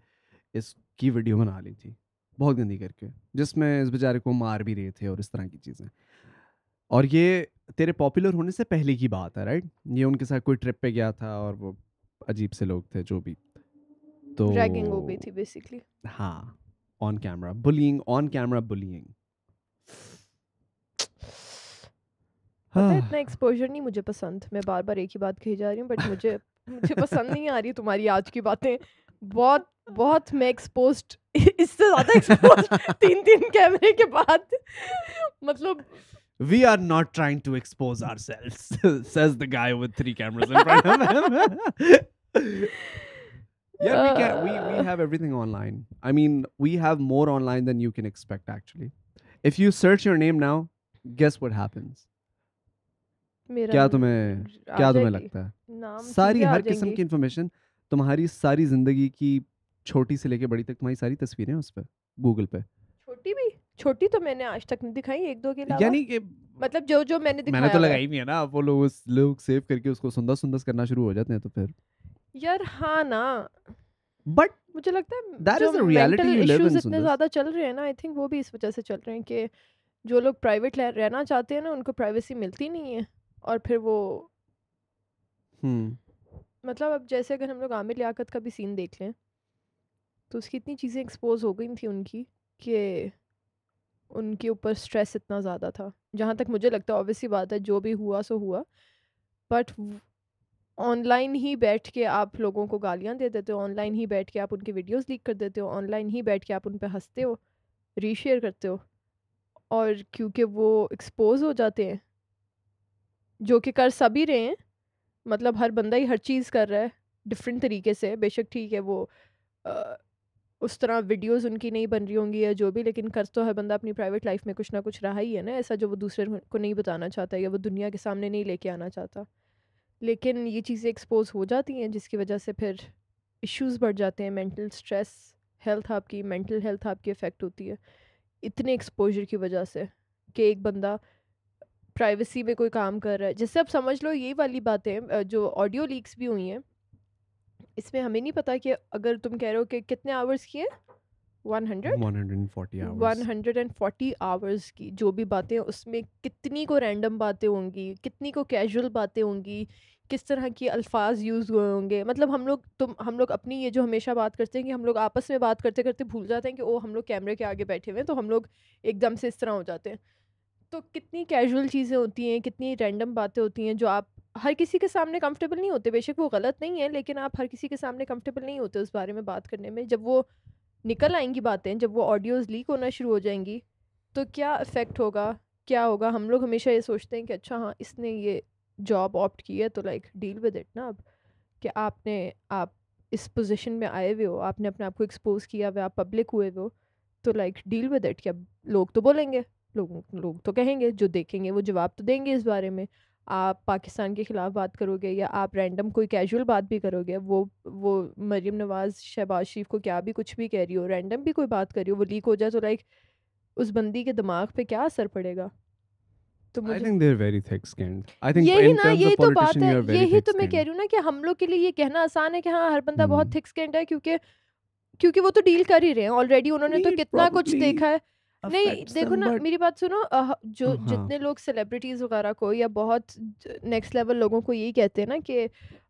इसकी वीडियो बना ली थी बहुत गंदी करके जिसमें इस बेचारे को मार भी रहे थे और इस तरह की चीज़ें और ये तेरे पॉपुलर होने से पहले की बात है राइट ये उनके साथ कोई ट्रिप पे गया था और वो अजीब से लोग थे जो भी तो रैगिंग हो गई थी बेसिकली हाँ on camera bullying on camera bullying इतना एक्सपोजर नहीं मुझे पसंद मैं बार बार एक ही बात कही जा रही हूँ बट मुझे मुझे पसंद नहीं आ रही तुम्हारी आज की बातें बहुत बहुत मैं एक्सपोज <laughs> इससे ज्यादा एक्सपोज तीन तीन कैमरे के बाद मतलब We are not trying to expose ourselves, <laughs> says the guy with three cameras in front of him. <laughs> yeah, we can. We, we have everything online. I mean, we have more online than you can expect, actually. If you search your name now, guess what happens? क्या तुम्हें क्या तुम्हें लगता है सारी हर किस्म की information तुम्हारी सारी जिंदगी की छोटी से लेके बड़ी तक तुम्हारी सारी तस्वीरें हैं उस पर गूगल पे छोटी भी छोटी तो मैंने आज तक नहीं दिखाई एक दो के अलावा यानी कि मतलब जो जो मैंने दिखाया मैंने तो लगाई नहीं है ना वो लोग उस लोग सेव करके उसको सुंदर सुंदर करना शुरू हो जाते हैं तो फिर यार हाँ ना बट मुझे लगता है that is the reality you live in इतने ज्यादा चल रहे हैं ना आई थिंक वो भी इस वजह से चल रहे हैं कि जो लोग प्राइवेट रहना चाहते हैं ना उनको प्राइवेसी मिलती नहीं है और फिर वो हम्म मतलब अब जैसे अगर हम लोग आमिर लियाकत का भी सीन देख लें तो उसकी इतनी चीज़ें एक्सपोज हो गई थी उनकी कि उनके ऊपर स्ट्रेस इतना ज़्यादा था जहाँ तक मुझे लगता है ऑब्वियसली बात है जो भी हुआ सो हुआ बट ऑनलाइन ही बैठ के आप लोगों को गालियाँ दे देते हो ऑनलाइन ही बैठ के आप उनकी वीडियोस लीक कर देते हो ऑनलाइन ही बैठ के आप उन पर हंसते हो रीशेयर करते हो और क्योंकि वो एक्सपोज हो जाते हैं जो कि कर सभी रहे हैं मतलब हर बंदा ही हर चीज़ कर रहा है डिफरेंट तरीके से बेशक ठीक है वो आ, उस तरह वीडियोस उनकी नहीं बन रही होंगी या जो भी लेकिन कर तो हर बंदा अपनी प्राइवेट लाइफ में कुछ ना कुछ रहा ही है ना ऐसा जो वो दूसरे को नहीं बताना चाहता या वो दुनिया के सामने नहीं लेके आना चाहता लेकिन ये चीज़ें एक्सपोज हो जाती हैं जिसकी वजह से फिर इश्यूज बढ़ जाते हैं मेंटल स्ट्रेस हेल्थ आपकी मेंटल हेल्थ आपकी इफ़ेक्ट होती है इतने एक्सपोजर की वजह से कि एक बंदा प्राइवेसी में कोई काम कर रहा है जैसे आप समझ लो यही वाली बातें जो ऑडियो लीक्स भी हुई हैं इसमें हमें नहीं पता कि अगर तुम कह रहे हो कि कितने आवर्स की है one hundred one hundred and forty hours की जो भी बातें उसमें कितनी को रैंडम बातें होंगी कितनी को कैजुअल बातें होंगी किस तरह की अल्फाज यूज़ हुए होंगे मतलब हम लोग तुम हम लोग अपनी ये जो हमेशा बात करते हैं कि हम लोग आपस में बात करते करते भूल जाते हैं कि ओ हम लोग कैमरे के आगे बैठे हुए हैं तो हम लोग एकदम से इस तरह हो जाते हैं तो कितनी कैजुअल चीज़ें होती हैं कितनी रैंडम बातें होती हैं जो आप हर किसी के सामने कंफर्टेबल नहीं होते बेशक वो गलत नहीं है लेकिन आप हर किसी के सामने कंफर्टेबल नहीं होते उस बारे में बात करने में जब वो निकल आएंगी बातें जब वो ऑडियोज़ लीक होना शुरू हो जाएंगी तो क्या इफ़ेक्ट होगा क्या होगा हम लोग हमेशा ये सोचते हैं कि अच्छा हाँ इसने ये जॉब ऑप्ट की है तो लाइक डील विद इट ना अब कि आपने आप इस पोजिशन में आए हुए हो आपने अपने आप को एक्सपोज किया हुआ आप पब्लिक हुए हो तो लाइक डील विद इट क्या लोग तो बोलेंगे लोगों लोग तो कहेंगे जो देखेंगे वो जवाब तो देंगे इस बारे में आप पाकिस्तान के ख़िलाफ़ बात करोगे या आप रैंडम कोई कैजुअल बात भी करोगे वो वो मरीम नवाज़ शहबाज शरीफ को क्या भी कुछ भी कह रही हो रैंडम भी कोई बात कर रही हो वो लीक हो जाए तो लाइक उस बंदी के दिमाग पे क्या असर पड़ेगा तो मुझे I I think think they're very thick-skinned. यही ना यही तो बात है यही तो मैं कह रही हूँ ना कि हम लोग के लिए ये कहना आसान है कि हाँ हर बंदा बहुत थिक hmm. स्किंड है क्योंकि क्योंकि वो तो डील कर ही रहे हैं ऑलरेडी उन्होंने तो कितना कुछ देखा है नहीं देखो ना मेरी बात सुनो जो हाँ, हाँ। जितने लोग सेलिब्रिटीज वगैरह को या बहुत नेक्स्ट लेवल लोगों को यही कहते हैं ना कि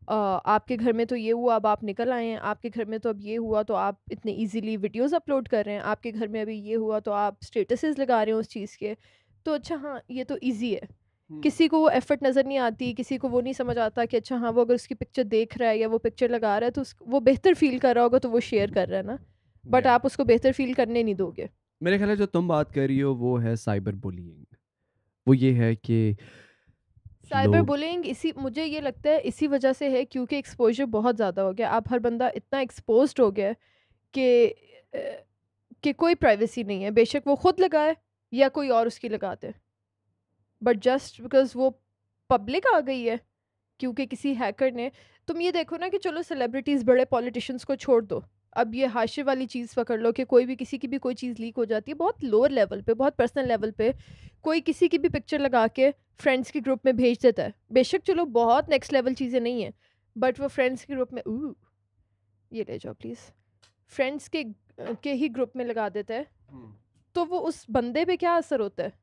आपके घर में तो ये हुआ अब आप निकल आए हैं आपके घर में तो अब ये हुआ तो आप इतने इजीली वीडियोस अपलोड कर रहे हैं आपके घर में अभी ये हुआ तो आप स्टेटसेस लगा रहे हो उस चीज़ के तो अच्छा हाँ ये तो ईज़ी है किसी को वो एफर्ट नज़र नहीं आती किसी को वो नहीं समझ आता कि अच्छा हाँ वो अगर उसकी पिक्चर देख रहा है या वो पिक्चर लगा रहा है तो उस वो बेहतर फील कर रहा होगा तो वो शेयर कर रहा है ना बट आप उसको बेहतर फील करने नहीं दोगे मेरे ख्याल जो तुम बात कर रही हो वो है साइबर बुलिंग वो ये है कि साइबर बुलिंग इसी मुझे ये लगता है इसी वजह से है क्योंकि एक्सपोजर बहुत ज़्यादा हो गया आप हर बंदा इतना एक्सपोज हो गया कि कि कोई प्राइवेसी नहीं है बेशक वो खुद लगाए या कोई और उसकी लगाते बट जस्ट बिकॉज वो पब्लिक आ गई है क्योंकि किसी हैकर ने तुम ये देखो ना कि चलो सेलिब्रिटीज़ बड़े पॉलिटिशियंस को छोड़ दो अब ये हाशे वाली चीज़ पकड़ लो कि कोई भी किसी की भी कोई चीज़ लीक हो जाती है बहुत लोअर लेवल पे बहुत पर्सनल लेवल पे कोई किसी की भी पिक्चर लगा के फ्रेंड्स के ग्रुप में भेज देता है बेशक चलो बहुत नेक्स्ट लेवल चीज़ें नहीं हैं बट वो फ्रेंड्स के ग्रुप में ऊ ये ले जाओ प्लीज़ फ्रेंड्स के के ही ग्रुप में लगा देता है हम्म। तो वो उस बंदे पे क्या असर होता है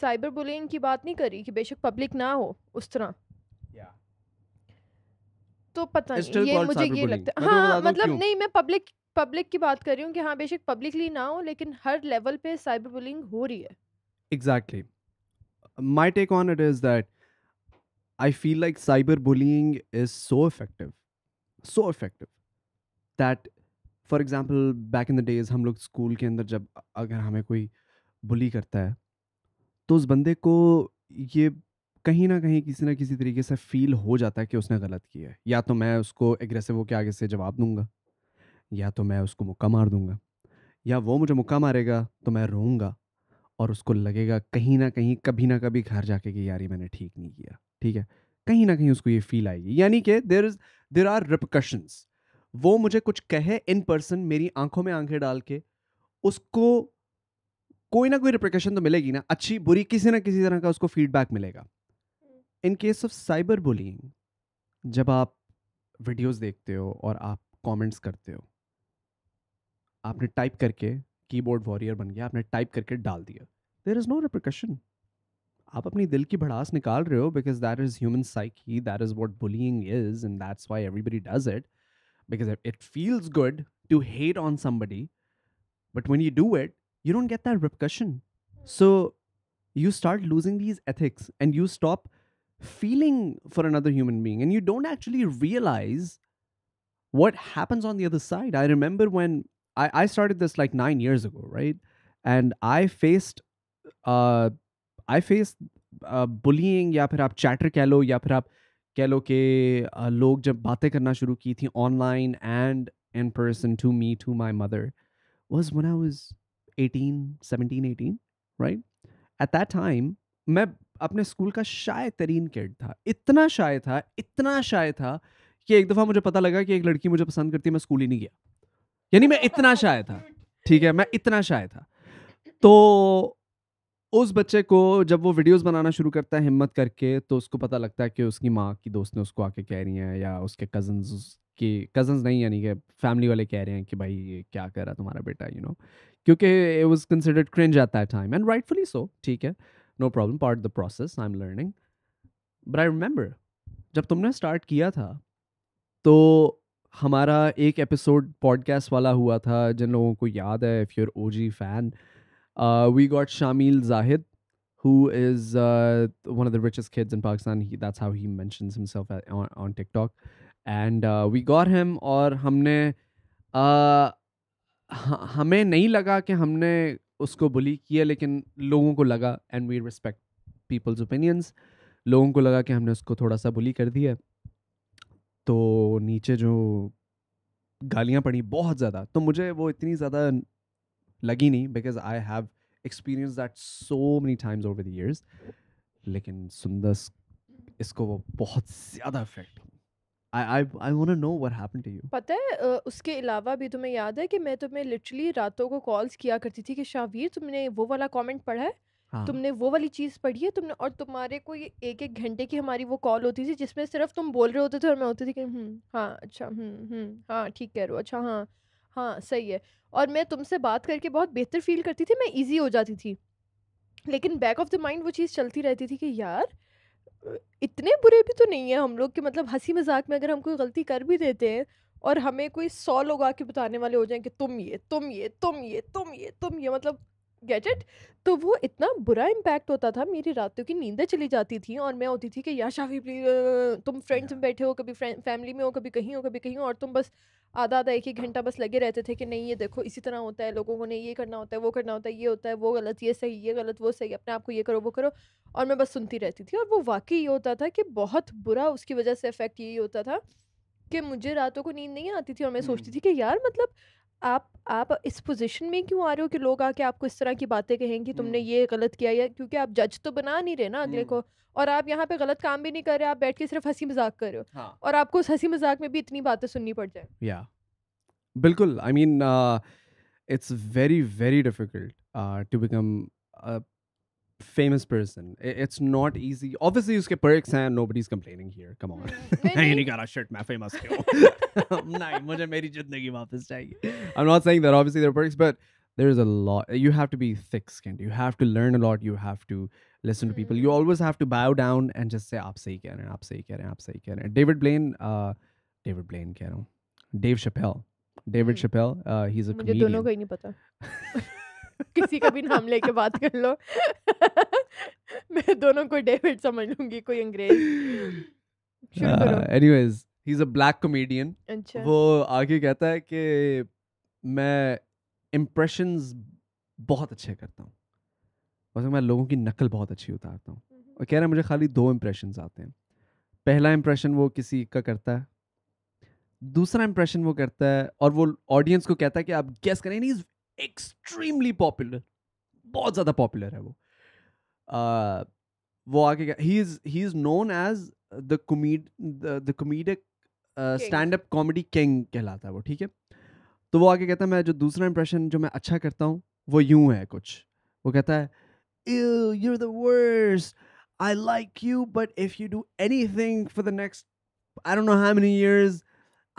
साइबर बुलिंग की बात नहीं करी कि बेशक पब्लिक ना हो उस तरह yeah. तो पता नहीं ये मुझे ये लगता है तो हाँ मतलब नहीं मैं पब्लिक पब्लिक की बात कर रही हूँ कि हाँ बेशक पब्लिकली ना हो लेकिन हर लेवल पे साइबर बुलिंग हो रही है exactly my take on it is that I feel like cyber bullying is so effective so effective that for example back in the days हम लोग स्कूल के अंदर जब अगर हमें कोई बुली करता है तो उस बंदे को ये कहीं ना कहीं किसी ना किसी तरीके से फील हो जाता है कि उसने गलत किया है या तो मैं उसको एग्रेसिव होकर आगे से जवाब दूंगा या तो मैं उसको मुक्का मार दूंगा या वो मुझे मुक्का मारेगा तो मैं रोऊंगा और उसको लगेगा कहीं ना कहीं कभी ना कभी घर जाके कि यार ये मैंने ठीक नहीं किया ठीक है कहीं ना कहीं उसको ये फील आएगी यानी कि there is there are repercussions वो मुझे कुछ कहे इन पर्सन मेरी आंखों में आंखें डाल के उसको कोई ना कोई रिप्रिकॉशन तो मिलेगी ना अच्छी बुरी किसी ना किसी तरह का उसको फीडबैक मिलेगा in case of cyber bullying जब आप वीडियोस देखते हो और आप कमेंट्स करते हो आपने टाइप करके कीबोर्ड वॉरियर बन गया आपने टाइप करके डाल दिया देर इज़ नो रिप्रिकॉशन आप अपनी दिल की भड़ास निकाल रहे हो because that is human psyche that is what bullying is and that's why everybody does it because it feels good to hate on somebody but when you do it you don't get that repercussion so you start losing these ethics and you stop feeling for another human being and you don't actually realize what happens on the other side i remember when i, I started this like nine years ago right and i faced uh i faced uh, bullying ya phir aap chatter keh lo ya phir ke uh, log jab baatein karna shuru ki thi online and in person to me to my mother was when i was 18 17 18 right at that time मैं अपने school का शाय तरीन kid था इतना शाय था इतना शाय था कि एक दफ़ा मुझे पता लगा कि एक लड़की मुझे पसंद करती है मैं स्कूल ही नहीं गया यानी मैं इतना शाय था ठीक है मैं इतना शाय था तो उस बच्चे को जब वो वीडियोस बनाना शुरू करता है हिम्मत करके तो उसको पता लगता है कि उसकी माँ की दोस्त ने उसको आके कह रही हैं या उसके कजन्स उसके कजन्स नहीं यानी कि फैमिली वाले कह रहे हैं कि भाई ये क्या कर रहा तुम्हारा बेटा यू you नो know? क्योंकि इट वॉज कंसिडर्ड क्रिंज आता है टाइम एंड राइटफुली सो ठीक है no problem part the process I am learning but I remember जब तुमने स्टार्ट किया था तो हमारा एक एपिसोड पॉडकास्ट वाला हुआ था जिन लोगों को याद है if you're O G fan we got Shamil Zahid who is one of the richest kids in Pakistan Pakistan. He, that's how he on TikTok and we TikTok. Hmm uh, और हमने uh, हमें नहीं लगा कि हमने उसको बुली किया लेकिन लोगों को लगा and we respect people's opinions लोगों को लगा कि हमने उसको थोड़ा सा बुली कर दिया तो नीचे जो गालियाँ पड़ी बहुत ज़्यादा तो मुझे वो इतनी ज़्यादा लगी नहीं because I have experience that so many times over the years लेकिन सुंदर इसको वो बहुत ज़्यादा इफेक्ट उसके अलावा भी तुम्हें याद है कि मैं तुम्हें लिटरली रातों को कॉल्स किया करती थी कि शावीर तुमने वो वाला कमेंट पढ़ा है हाँ तुमने वो वाली चीज़ पढ़ी है तुमने और तुम्हारे को ये एक एक घंटे की हमारी वो कॉल होती थी जिसमें सिर्फ तुम बोल रहे होते थे और मैं होती थी कि हम्म हाँ अच्छा हम्म हम्म हाँ ठीक कह रहे हो अच्छा हाँ हाँ सही है और मैं तुमसे बात करके बहुत बेहतर फील करती थी मैं इजी हो जाती थी लेकिन बैक ऑफ द माइंड वो चीज़ चलती रहती थी कि यार इतने बुरे भी तो नहीं है हम लोग कि मतलब हंसी मजाक में अगर हम कोई गलती कर भी देते हैं और हमें कोई सौ लोग आके बताने वाले हो जाएं कि तुम ये तुम ये तुम ये तुम ये तुम ये मतलब गेट इट तो वो इतना बुरा इम्पैक्ट होता था मेरी रातों की नींदें चली जाती थी और मैं होती थी कि यार शाफी प्लीज uh, तुम फ्रेंड्स में बैठे हो कभी फैमिली में हो कभी कहीं हो कभी कहीं हो और तुम बस आधा आधा एक एक घंटा बस लगे रहते थे कि नहीं ये देखो इसी तरह होता है लोगों को नहीं ये करना होता है वो करना होता है ये होता है वो गलत ये सही ये गलत वो सही अपने आप को ये करो वो करो और मैं बस सुनती रहती थी और वो वाकई ये होता था कि बहुत बुरा उसकी वजह से इफ़ेक्ट यही होता था कि मुझे रातों को नींद नहीं आती थी और मैं सोचती hmm. थी कि यार मतलब आप आप इस पोजीशन में क्यों आ रहे हो कि लोग आके आपको इस तरह की बातें कहेंगे तुमने हम्म। ये गलत किया या क्योंकि आप जज तो बना नहीं रहे ना अगले को हम्म। और आप यहाँ पे गलत काम भी नहीं कर रहे आप बैठ के सिर्फ हंसी मजाक कर रहे हो हाँ. और आपको उस हंसी मजाक में भी इतनी बातें सुननी पड़ जाए या बिल्कुल I mean it's very very difficult to become famous person. It's not easy. Obviously, you skip perks and Nobody's complaining here. Come on. नहीं नहीं करा shit. famous <laughs> <laughs> I'm not saying that obviously there are perks, but there's a lot. You have to be thick-skinned. You have to learn a lot. You have to listen to people. You mm. always have to bow down and just say आप सही कह रहे हैं, आप सही कह रहे हैं, आप सही David Blaine, uh, David Blaine कह Dave Chappelle. David mm. Chappelle. Uh, he's a comedian. <laughs> किसी का भी नाम लेके बात कर लो <laughs> मैं दोनों को डेविड समझ लूंगी कोई अंग्रेज anyways he is a black comedian वो आगे कहता है कि मैं इम्प्रेशंस बहुत अच्छे करता हूँ वैसे मतलब मैं लोगों की नकल बहुत अच्छी उतारता हूँ हम्म। और कह रहा है मुझे खाली दो इम्प्रेशन आते हैं पहला इम्प्रेशन वो किसी का करता है दूसरा इम्प्रेशन वो करता है और वो ऑडियंस को कहता है कि आप गेस करें नहीं एक्सट्रीमली पॉपुलर बहुत ज़्यादा पॉपुलर है वो uh, वो आगे क्या he is he is known as the comed the comedic stand up comedy king कहलाता है वो ठीक है तो वो आगे कहता है मैं जो दूसरा इंप्रेशन जो मैं अच्छा करता हूँ वो यूं है कुछ वो कहता है worse I like I like you, but if you do anything for the next, I don't know how many years,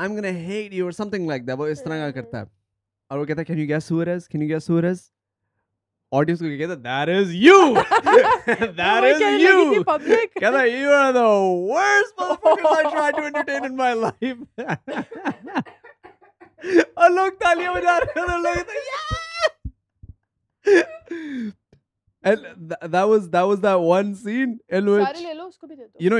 I'm gonna hate you or something like that. वो इस तरह का हम्म। करता है और वो कहता है can you guess who it is can you guess who it is audience को कहता that is you that is you कहता you are the worst motherfuckers I tried to entertain in my life और लोग तालियां बजा रहे हैं लोग and th- that was that was that one scene in which you know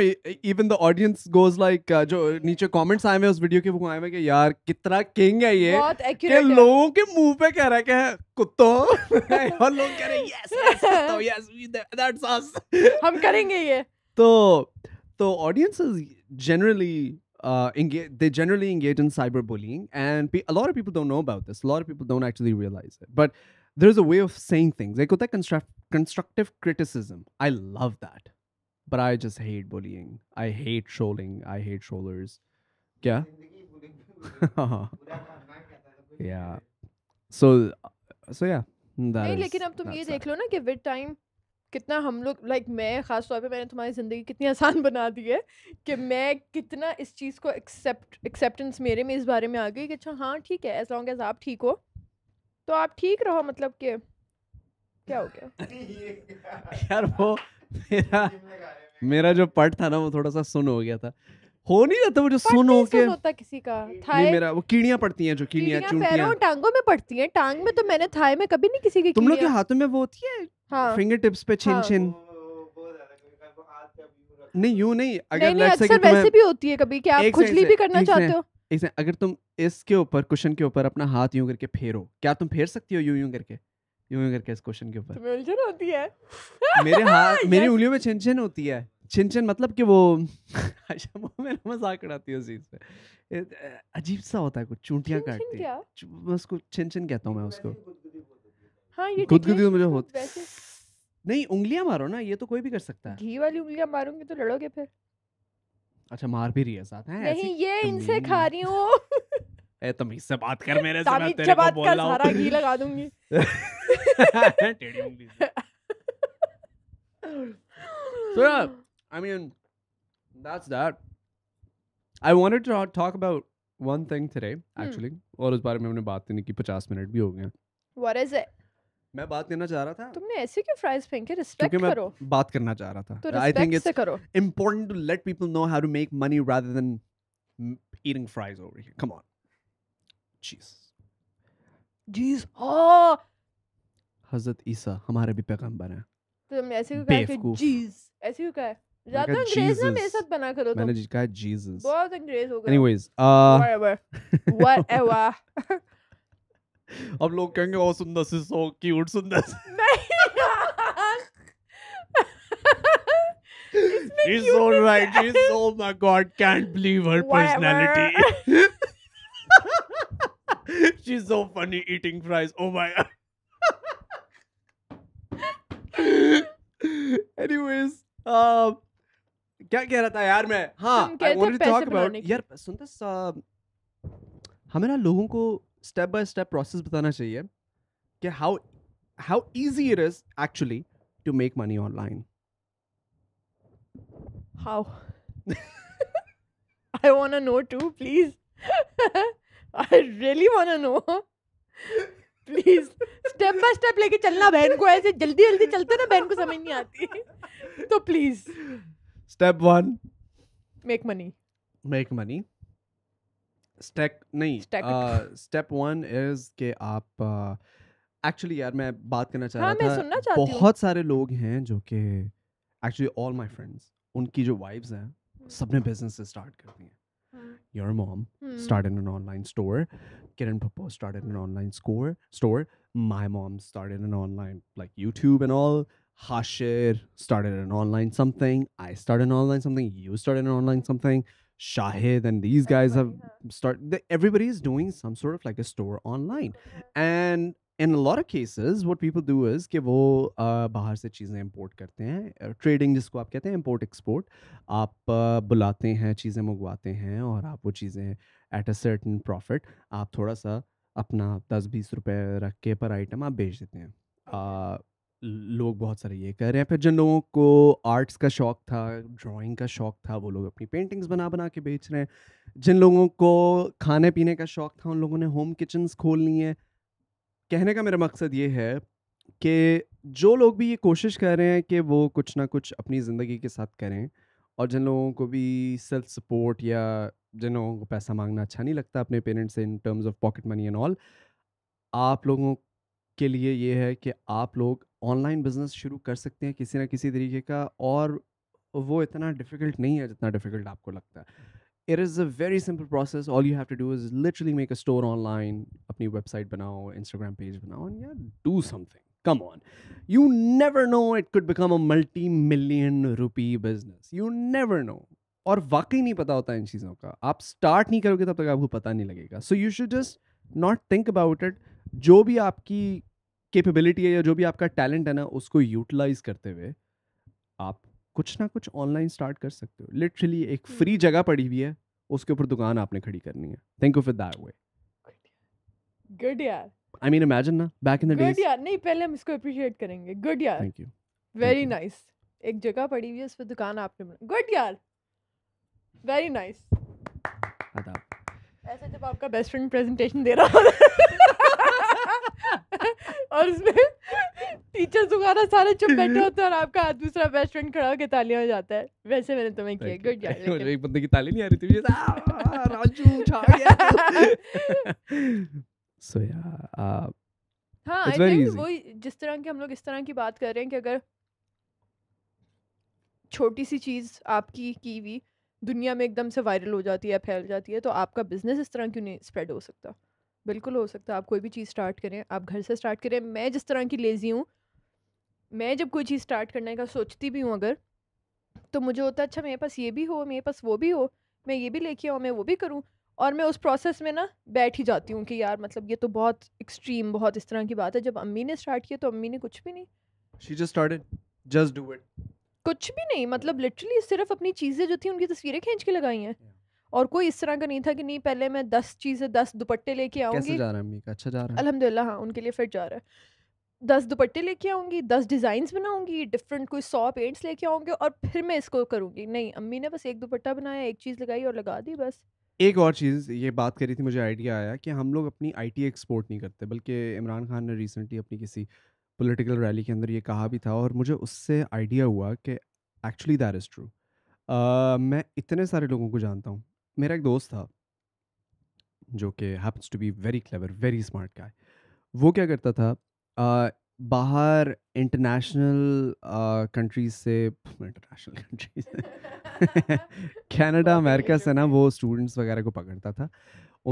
even the audience goes like uh, जो नीचे comments आए हुए उस वीडियो के वो आए हुए कि यार कितना किंग है ये कि लोगों logon ke पे कह रहा है कि कुत्तो <laughs> <laughs> और लोग कह रहे यस यस कुत्तो यस दैट्स अस हम करेंगे ये <laughs> तो तो audiences generally uh, engage, they generally engage in cyberbullying and pe- a lot of people don't know about this a lot of people don't actually realize it but there's a way of saying things. Like with that construct, constructive criticism, I love that. But I just hate bullying. I hate trolling. I hate trollers. Yeah. <laughs> yeah. So, so yeah. नहीं लेकिन अब तुम ये देख लो ना कि with time कितना हम लोग लाइक मैं खास तौर पे मैंने तुम्हारी ज़िंदगी कितनी <laughs> आसान बना दी है कि मैं कितना इस चीज़ को एक्सेप्ट एक्सेप्टेंस मेरे में इस बारे में आ गई कि अच्छा हाँ ठीक है एज लॉन्ग एज आप ठीक हो तो आप ठीक रहो मतलब के क्या हो गया <laughs> यार वो मेरा <laughs> मेरा जो पट था ना वो थोड़ा सा सुन हो गया था हो नहीं जाता वो जो सुन हो के होता किसी का था मेरा वो कीड़ियां पड़ती हैं जो कीड़ियां चूंटियां टांगों में पड़ती हैं टांग में तो मैंने थाए में कभी नहीं किसी की तुम लोग के हाथों में वो होती है हाँ, फिंगर टिप्स पे छिन हाँ। छिन नहीं यूं नहीं अगर नहीं, नहीं, अक्सर वैसे भी होती है कभी कि आप खुजली भी करना चाहते हो एक अगर तुम इसके ऊपर क्वेश्चन के ऊपर अपना हाथ यूं करके फेरो क्या तुम फेर सकती हो यूं यूं करके यूं यूं करके इस क्वेश्चन के ऊपर उलझन होती है मेरे हाथ <laughs> मेरी उंगलियों में छिनछिन होती है छिनछिन मतलब कि वो <laughs> अच्छा वो मैं मजाक उड़ाती है उस चीज़ पे अजीब सा होता है कुछ चूंटियाँ काटती है उसको छिन छिन कहता हूँ मैं उसको हाँ ये खुद खुद तो मुझे होती नहीं उंगलियां मारो ना ये तो कोई भी कर सकता है घी वाली उंगलियां मारूंगी तो लड़ोगे फिर अच्छा मार भी रही है साथ है नहीं ये इनसे खा रही हूँ <laughs> ए तमीज से बात कर मेरे से मैं तेरे को बोल रहा हूँ घी लगा दूंगी <laughs> <laughs> टेढ़ी उंगली so yeah i mean that's that i wanted to talk about one thing today hmm. और उस बारे में हमने बात नहीं की 50 मिनट भी हो गए व्हाट इज इट मैं बात करना चाह रहा था तुमने ऐसे क्यों फ्राइज फेंके रिस्पेक्ट करो मैं बात करना चाह रहा था तो I think it's important to let people know how to make money rather than eating fries over here come on geez geez ओ हजरत ईसा हमारे भी पैगंबर हैं तुम ऐसे क्यों कहते हो जीस ऐसे क्यों कहा ज्यादा अंग्रेज ना मेरे साथ बना करो मैंने कहा जीसस बहुत अंग्रेज हो गए एनीवेज व्हाटएवर व्हाटएवर अब लोग कहेंगे ओ सुंदर से सो क्यूट सुंदर She's so right. She's oh my god, can't believe her personality. She's so funny eating fries. Oh my god. Anyways, um, क्या कह रहा था यार मैं हाँ I wanted to talk about यार सुन दिस हमें ना लोगों को स्टेप बाय स्टेप प्रोसेस बताना चाहिए कि how how easy it is actually to make money online how I want to know too please I really want to know please step by step लेके चलना बहन को ऐसे जल्दी जल्दी चलते ना बहन को समझ नहीं आती तो please step one make money make money stake नहीं स्टेप वन इज के आप एक्चुअली यार मैं बात करना चाह रहा हाँ, था बहुत सारे लोग हैं जो कि एक्चुअली ऑल माय फ्रेंड्स उनकी जो वाइफ्स हैं सबने बिजनेस स्टार्ट कर दिए your mom started an online store Kiran Pappo started an online score store my mom started an online like YouTube and all Hashir started an online something. I started an online something. You started an online something. Shahid and these guys have started. Everybody is doing some sort of like a store online, and in a lot of cases what people do is कि वो बाहर से चीज़ें import करते हैं trading जिसको आप कहते हैं import export आप बुलाते हैं चीज़ें मंगवाते हैं और आप वो चीज़ें at a certain profit आप थोड़ा सा अपना दस बीस रुपए रख के पर आइटम आप बेच देते हैं लोग बहुत सारे ये कर रहे हैं फिर जिन लोगों को आर्ट्स का शौक था ड्राइंग का शौक था वो लोग अपनी पेंटिंग्स बना बना के बेच रहे हैं जिन लोगों को खाने पीने का शौक था उन लोगों ने होम किचन्स खोल ली हैं कहने का मेरा मकसद ये है कि जो लोग भी ये कोशिश कर रहे हैं कि वो कुछ ना कुछ अपनी ज़िंदगी के साथ करें और जिन लोगों को भी सेल्फ सपोर्ट या जिन लोगों को पैसा मांगना अच्छा नहीं लगता अपने पेरेंट्स से in terms of pocket money and all आप लोगों के लिए ये है कि आप लोग ऑनलाइन बिजनेस शुरू कर सकते हैं किसी ना किसी तरीके का और वो इतना डिफ़िकल्ट नहीं है जितना डिफ़िकल्ट आपको लगता है it is a very simple process all you have to do is literally make a store online अपनी वेबसाइट बनाओ इंस्टाग्राम पेज बनाओ या do something come on you never know it could become a multi million rupee business you never know और वाकई नहीं पता होता इन चीज़ों का आप स्टार्ट नहीं करोगे तब तक आपको पता नहीं लगेगा so you should just not think about it जो भी आपकी कैपेबिलिटी है या जो भी आपका टैलेंट है ना उसको यूटिलाइज करते हुए आप कुछ ना कुछ ऑनलाइन स्टार्ट कर सकते हो लिटरली एक फ्री जगह पड़ी हुई है उसके ऊपर दुकान आपने खड़ी करनी है thank you for that way good यार आई मीन इमेजिन ना back in the days good यार नहीं पहले हम इसको अप्रिशिएट करेंगे गुड यार थैंक यू वेरी नाइस एक जगह पड़ी हुई है उस पर दुकान आपने गुड यार वेरी नाइस nice. ऐसा जब आपका बेस्ट फ्रेंड प्रेजेंटेशन दे रहा हो <laughs> <laughs> और उसमें टीचर्स वगैरह सारे चुप <laughs> बैठे होते हैं और आपका दूसरा बेस्ट फ्रेंड खड़ा होकर तालियां हो जाता है वैसे मैंने तुम्हें किया गुड जॉब <laughs> एक बंदे की ताली नहीं आ रही थी राजू छा गया सो या uh, हाँ आई थिंक वही जिस तरह की हम लोग इस तरह की बात कर रहे हैं कि अगर छोटी सी चीज़ आपकी की हुई दुनिया में एकदम से वायरल हो जाती है फैल जाती है तो आपका बिजनेस इस तरह क्यों नहीं स्प्रेड हो सकता बिल्कुल हो सकता है आप कोई भी चीज़ स्टार्ट करें आप घर से स्टार्ट करें मैं जिस तरह की लेज़ी हूँ मैं जब कोई चीज़ स्टार्ट करने का सोचती भी हूँ अगर तो मुझे होता है अच्छा मेरे पास ये भी हो मेरे पास वो भी हो मैं ये भी लेके आऊँ मैं वो भी करूँ और मैं उस प्रोसेस में ना बैठ ही जाती हूँ कि यार मतलब ये तो बहुत एक्सट्रीम बहुत इस तरह की बात है जब अम्मी ने स्टार्ट किया तो अम्मी ने कुछ भी नहीं she just started just do it कुछ भी नहीं मतलब लिटरली सिर्फ अपनी चीज़ें जो थी उनकी तस्वीरें खींच के लगाई हैं yeah. और कोई इस तरह का नहीं था कि नहीं पहले मैं दस चीज़ें दस दुपट्टे लेके आऊँगी जा रहा है अच्छा जा रहा है अलहमदिल्ला हाँ उनके लिए फिट जा रहा है दस दुपट्टे लेके आऊँगी दस डिज़ाइंस बनाऊँगी डिफरेंट कोई सौ पेंट्स लेके आऊँगी और फिर मैं इसको करूँगी नहीं अम्मी ने बस एक दुपट्टा बनाया एक चीज़ लगाई और लगा दी बस एक और चीज़ ये बात करी थी मुझे आइडिया आया कि हम लोग अपनी टी एक्सपोर्ट नहीं करते बल्कि इमरान खान ने रिसेंटली अपनी किसी पोलिटिकल रैली के अंदर ये कहा भी था और मुझे उससे आइडिया हुआ कि एक्चुअली दैर इज़ ट्रू मैं इतने सारे लोगों को जानता हूँ मेरा एक दोस्त था जो कि happens to be very clever very smart guy वो क्या करता था आ, बाहर इंटरनेशनल कंट्रीज से इंटरनेशनल कंट्रीज कैनेडा अमेरिका से ना वो स्टूडेंट्स वगैरह को पकड़ता था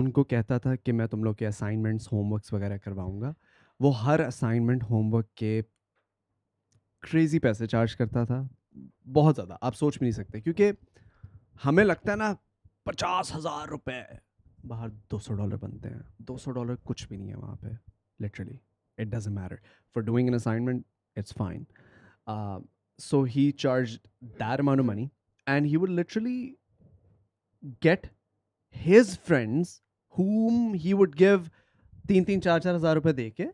उनको कहता था कि मैं तुम लोग के असाइनमेंट्स होमवर्क्स वगैरह करवाऊँगा वो हर असाइनमेंट होमवर्क के क्रेज़ी पैसे चार्ज करता था बहुत ज़्यादा आप सोच भी नहीं सकते क्योंकि हमें लगता है ना पचास हज़ार रुपए बाहर दो सौ डॉलर बनते हैं दो सौ डॉलर कुछ भी नहीं है वहाँ पे literally it does matter for doing an assignment it's fine so he charge their amount money and he would literally get his friends whom he would give तीन तीन चार चार हजार रुपए दे के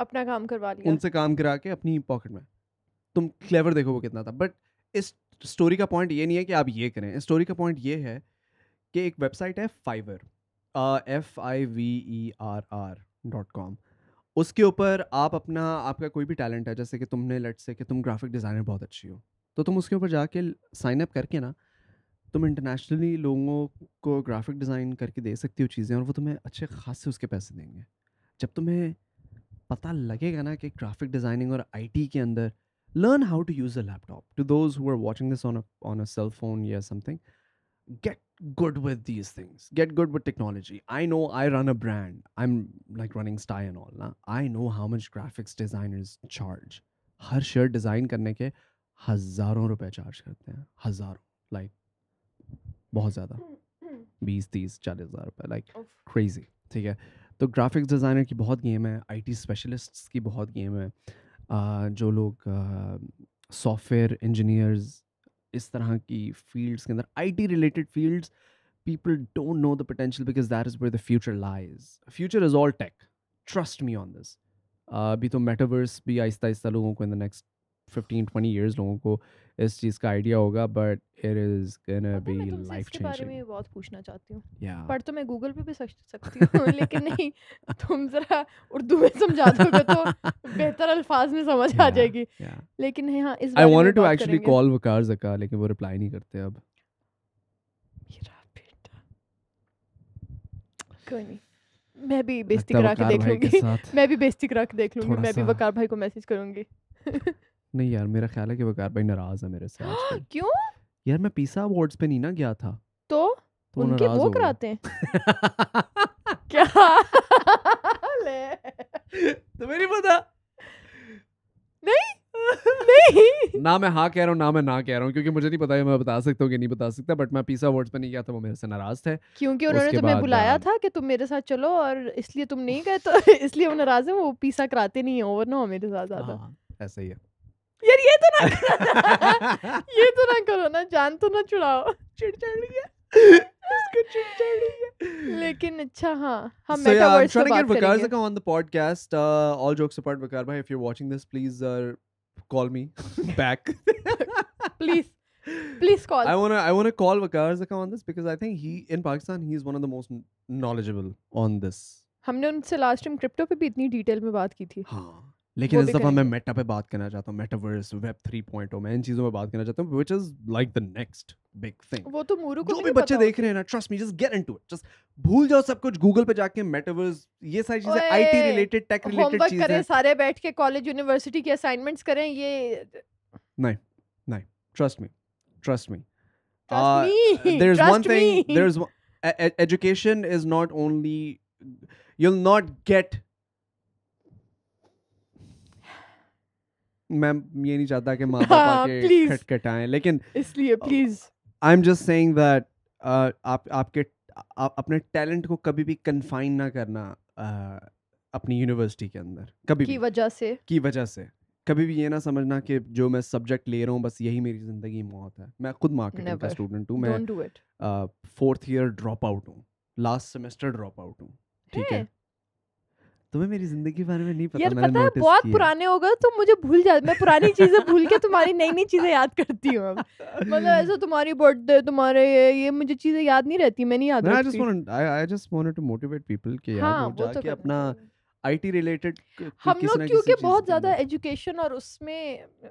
अपना काम करवा लिया उनसे काम करा के अपनी पॉकेट में तुम क्लेवर देखो वो कितना था बट इस स्टोरी का पॉइंट ये नहीं है कि आप ये करें स्टोरी का पॉइंट ये है कि एक वेबसाइट है Fiverr F I V E R R dot com उसके ऊपर आप अपना आपका कोई भी टैलेंट है जैसे कि तुमने लट से कि तुम ग्राफिक डिज़ाइनर बहुत अच्छी हो तो तुम उसके ऊपर जाके साइन अप करके ना तुम इंटरनेशनली लोगों को ग्राफिक डिज़ाइन करके दे सकती हो चीज़ें और वो तुम्हें अच्छे खास से उसके पैसे देंगे जब तुम्हें पता लगेगा ना कि ग्राफिक डिज़ाइनिंग और आई के अंदर learn how to use a laptop to those who are watching this on on a cell phone या something get good with these things get good with technology i know i run a brand i'm like running sty and all na? i know how much graphics designers charge हर shirt design करने के हज़ारों रुपए charge करते हैं हज़ारों like बहुत ज़्यादा बीस तीस चालीस हज़ार रुपये लाइक क्रेजी ठीक है तो ग्राफिक्स डिज़ाइनर की बहुत गेम है आईटी स्पेशलिस्ट्स की बहुत गेम है uh, जो लोग सॉफ्टवेयर इंजीनियर्स इस तरह की फील्ड्स के अंदर IT related fields people don't know the potential because that is where the future lies future is all tech trust me on this अभी तो मेटावर्स भी आहिस्ता आहिस्ता लोगों को in the next fifteen twenty years लोगों को इस चीज़ का आइडिया होगा but it is gonna be life changing बारे में बहुत पूछना चाहती हूं yeah. पर तो मैं गूगल पे भी सर्च सकती हूं लेकिन नहीं तुम जरा उर्दू में समझा दोगे तो बेहतर अल्फाज में समझ yeah, आ जाएगी yeah. लेकिन हां इस I wanted to actually call Waqar Zaka लेकिन वो रिप्लाई नहीं करते अब कोई नहीं मैं भी बेइज्जती करा के देख लूंगी मैं भी बेइज्जती करा के देख लूंगी मैं भी वकार भाई को मैसेज करूंगी <laughs> नहीं यार मेरा ख्याल है कि वकार भाई नाराज है मेरे हाँ, से क्यों यार मैं पीसा अवार्ड्स पे नहीं ना गया था तो, तो उनके वो कराते हैं <laughs> क्या ले तुम्हें तो नहीं पता नहीं नहीं ना मैं हाँ कह रहा हूँ ना मैं ना कह रहा हूँ क्योंकि मुझे नहीं पता मैं बता सकता हूँ कि नहीं बता सकता बट मैं पीसा अवार्ड्स पे नहीं गया था वो मेरे से नाराज थे क्योंकि उन्होंने तुम्हें बुलाया uh, था कि तुम मेरे साथ चलो और इसलिए तुम नहीं गए तो <laughs> इसलिए वो नाराज है वो पीसा कराते नहीं है ओवर ना मेरे साथ ज्यादा हाँ, ऐसा ही है यार ये तो ना ये तो ना करो ना जान तो ना चुराओ चिड़चिड़ी है लेकिन अच्छा हाँ हम so yeah, I'm trying to get Vakar Zakha on the podcast. Uh, all jokes apart, Vakar bhai, if you're watching this, please uh, call me back. please, please call. I wanna I wanna call Vakar Zakha on this because I think he in Pakistan he is one of the most knowledgeable on this. हमने उनसे last time crypto पे भी इतनी detail में बात की थी हाँ लेकिन इस दफा मैं मेटा पे बात करना चाहता हूँ मेटावर्स वेब 3.0 मैं इन चीजों पे बात करना चाहता हूँ which is like the next big thing वो तो मूरू को जो भी बच्चे देख रहे हैं ना trust me just get into it just भूल जाओ सब कुछ गूगल पे जाके मेटावर्स ये सारी चीजें आईटी रिलेटेड टेक रिलेटेड चीजें करें सारे बैठ के कॉलेज यूनिवर्सिटी के असाइनमेंट्स करें ये नहीं नहीं trust me trust me there is one thing there is education is not only you will not get मैं ये नहीं चाहता कि माँ बाप के खटखटाएं लेकिन इसलिए please I am just saying that आप आपके आप अपने टैलेंट को कभी भी कन्फाइन ना करना uh, अपनी यूनिवर्सिटी के अंदर कभी की वजह से की वजह से कभी भी ये ना समझना कि जो मैं सब्जेक्ट ले रहा हूँ बस यही मेरी जिंदगी मौत है मैं खुद मार्केटिंग का स्टूडेंट हूँ मैं फोर्थ ईयर ड्रॉप आउट हूँ लास्ट सेमेस्टर ड्रॉप आउट हूँ ठीक है तुम्हें मेरी जिंदगी के बारे में नहीं पता यार पता है बहुत पुराने हो गए तो मुझे भूल जा मैं पुरानी चीजें भूल के तुम्हारी नई नई चीजें याद करती हूँ मतलब <laughs> ऐसा तुम्हारी बर्थडे तुम्हारे ये, ये मुझे चीजें याद नहीं रहती मैं नहीं याद I just want I just wanted to motivate people कि यार हाँ, वो तो जाके अपना आईटी रिलेटेड हम लोग क्योंकि बहुत ज्यादा एजुकेशन और उसमें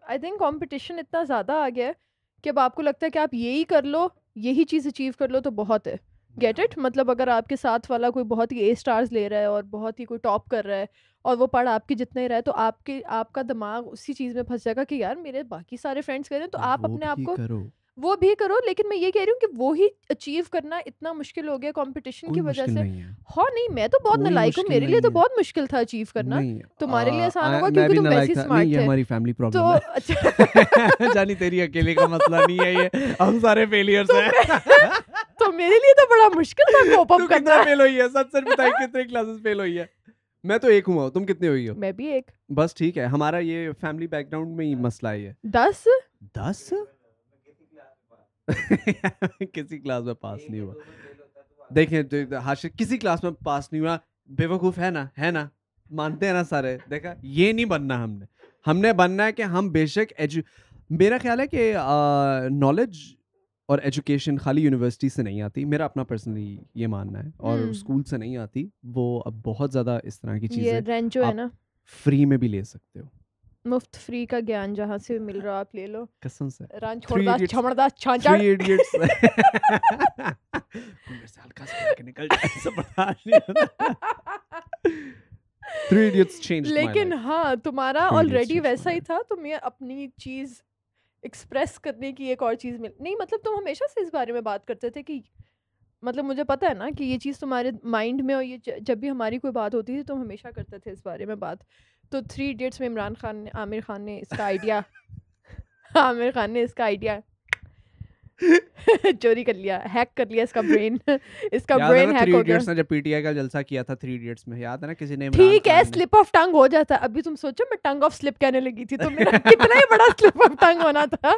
आई थिंक कंपटीशन इतना ज्यादा आ गया है कि अब आपको लगता है कि आप यही कर लो यही चीज अचीव कर लो तो बहुत है गेट इट मतलब अगर आपके साथ वाला कोई बहुत ही ए स्टार्स ले रहा है और बहुत ही कोई टॉप कर रहा है और वो पढ़ आपके जितना ही रहे तो आपके आपका दिमाग उसी चीज़ में फंस जाएगा कि यार मेरे बाकी सारे फ्रेंड्स कर रहे हैं तो आप अपने आप को वो भी करो लेकिन मैं ये कह रही हूँ कि वो ही अचीव करना इतना मुश्किल हो गया कंपटीशन की वजह से हाँ नहीं मैं तो बहुत नलायक हूँ मेरे लिए तो बहुत मुश्किल था अचीव करना तुम्हारे लिए आसान होगा क्योंकि तुम वैसे स्मार्ट थे हमारी फैमिली प्रॉब्लम तो <laughs> अच्छा <laughs> जानी तेरी अकेले का मसला नहीं है ये हम सारे फेलियर्स हैं तो मेरे लिए तो बड़ा मुश्किल था कोप अप करना कितना फेल हुई है सच सच बताइए कितने क्लासेस फेल हुई है मैं तो एक हुआ तुम कितने हुई हो मैं भी एक बस ठीक है हमारा ये फैमिली बैकग्राउंड में ही मसला है दस दस <laughs> किसी क्लास में पास नहीं हुआ देखें तो हाशिर किसी क्लास में पास नहीं हुआ बेवकूफ़ है ना है ना मानते हैं ना सारे देखा ये नहीं बनना हमने हमने बनना है कि हम बेशक एजु मेरा ख्याल है कि नॉलेज और एजुकेशन खाली यूनिवर्सिटी से नहीं आती मेरा अपना पर्सनली ये मानना है और स्कूल हम्म। से नहीं आती वो अब बहुत ज़्यादा इस तरह की चीज़ें जो है ना फ्री में भी ले सकते हो मुफ्त फ्री का ज्ञान जहाँ से मिल रहा आप ले लो कसम से <laughs> लेकिन हाँ तुम्हारा ऑलरेडी वैसा ही था तो मैं अपनी चीज एक्सप्रेस करने की एक और चीज़ मिल नहीं मतलब तुम हमेशा से इस बारे में बात करते थे कि मतलब मुझे पता है ना कि ये चीज़ तुम्हारे माइंड में और ये जब भी हमारी कोई बात होती थी तो तुम हमेशा करते थे इस बारे में बात तो थ्री इडियट्स में इमरान खान ने आमिर खान ने इसका आइडिया <laughs> आमिर खान ने इसका आइडिया <laughs> चोरी कर लिया हैक कर लिया इसका ब्रेन <laughs> इसका ब्रेन हैक हो गया ने जब पीटीआई का जलसा किया था थ्री इडियट्स में याद है ना किसी ने ठीक है स्लिप ऑफ टंग हो जाता अभी तुम सोचो मैं टंग ऑफ स्लिप कहने लगी थी तो मेरा <laughs> कितना ही बड़ा स्लिप ऑफ टंग होना था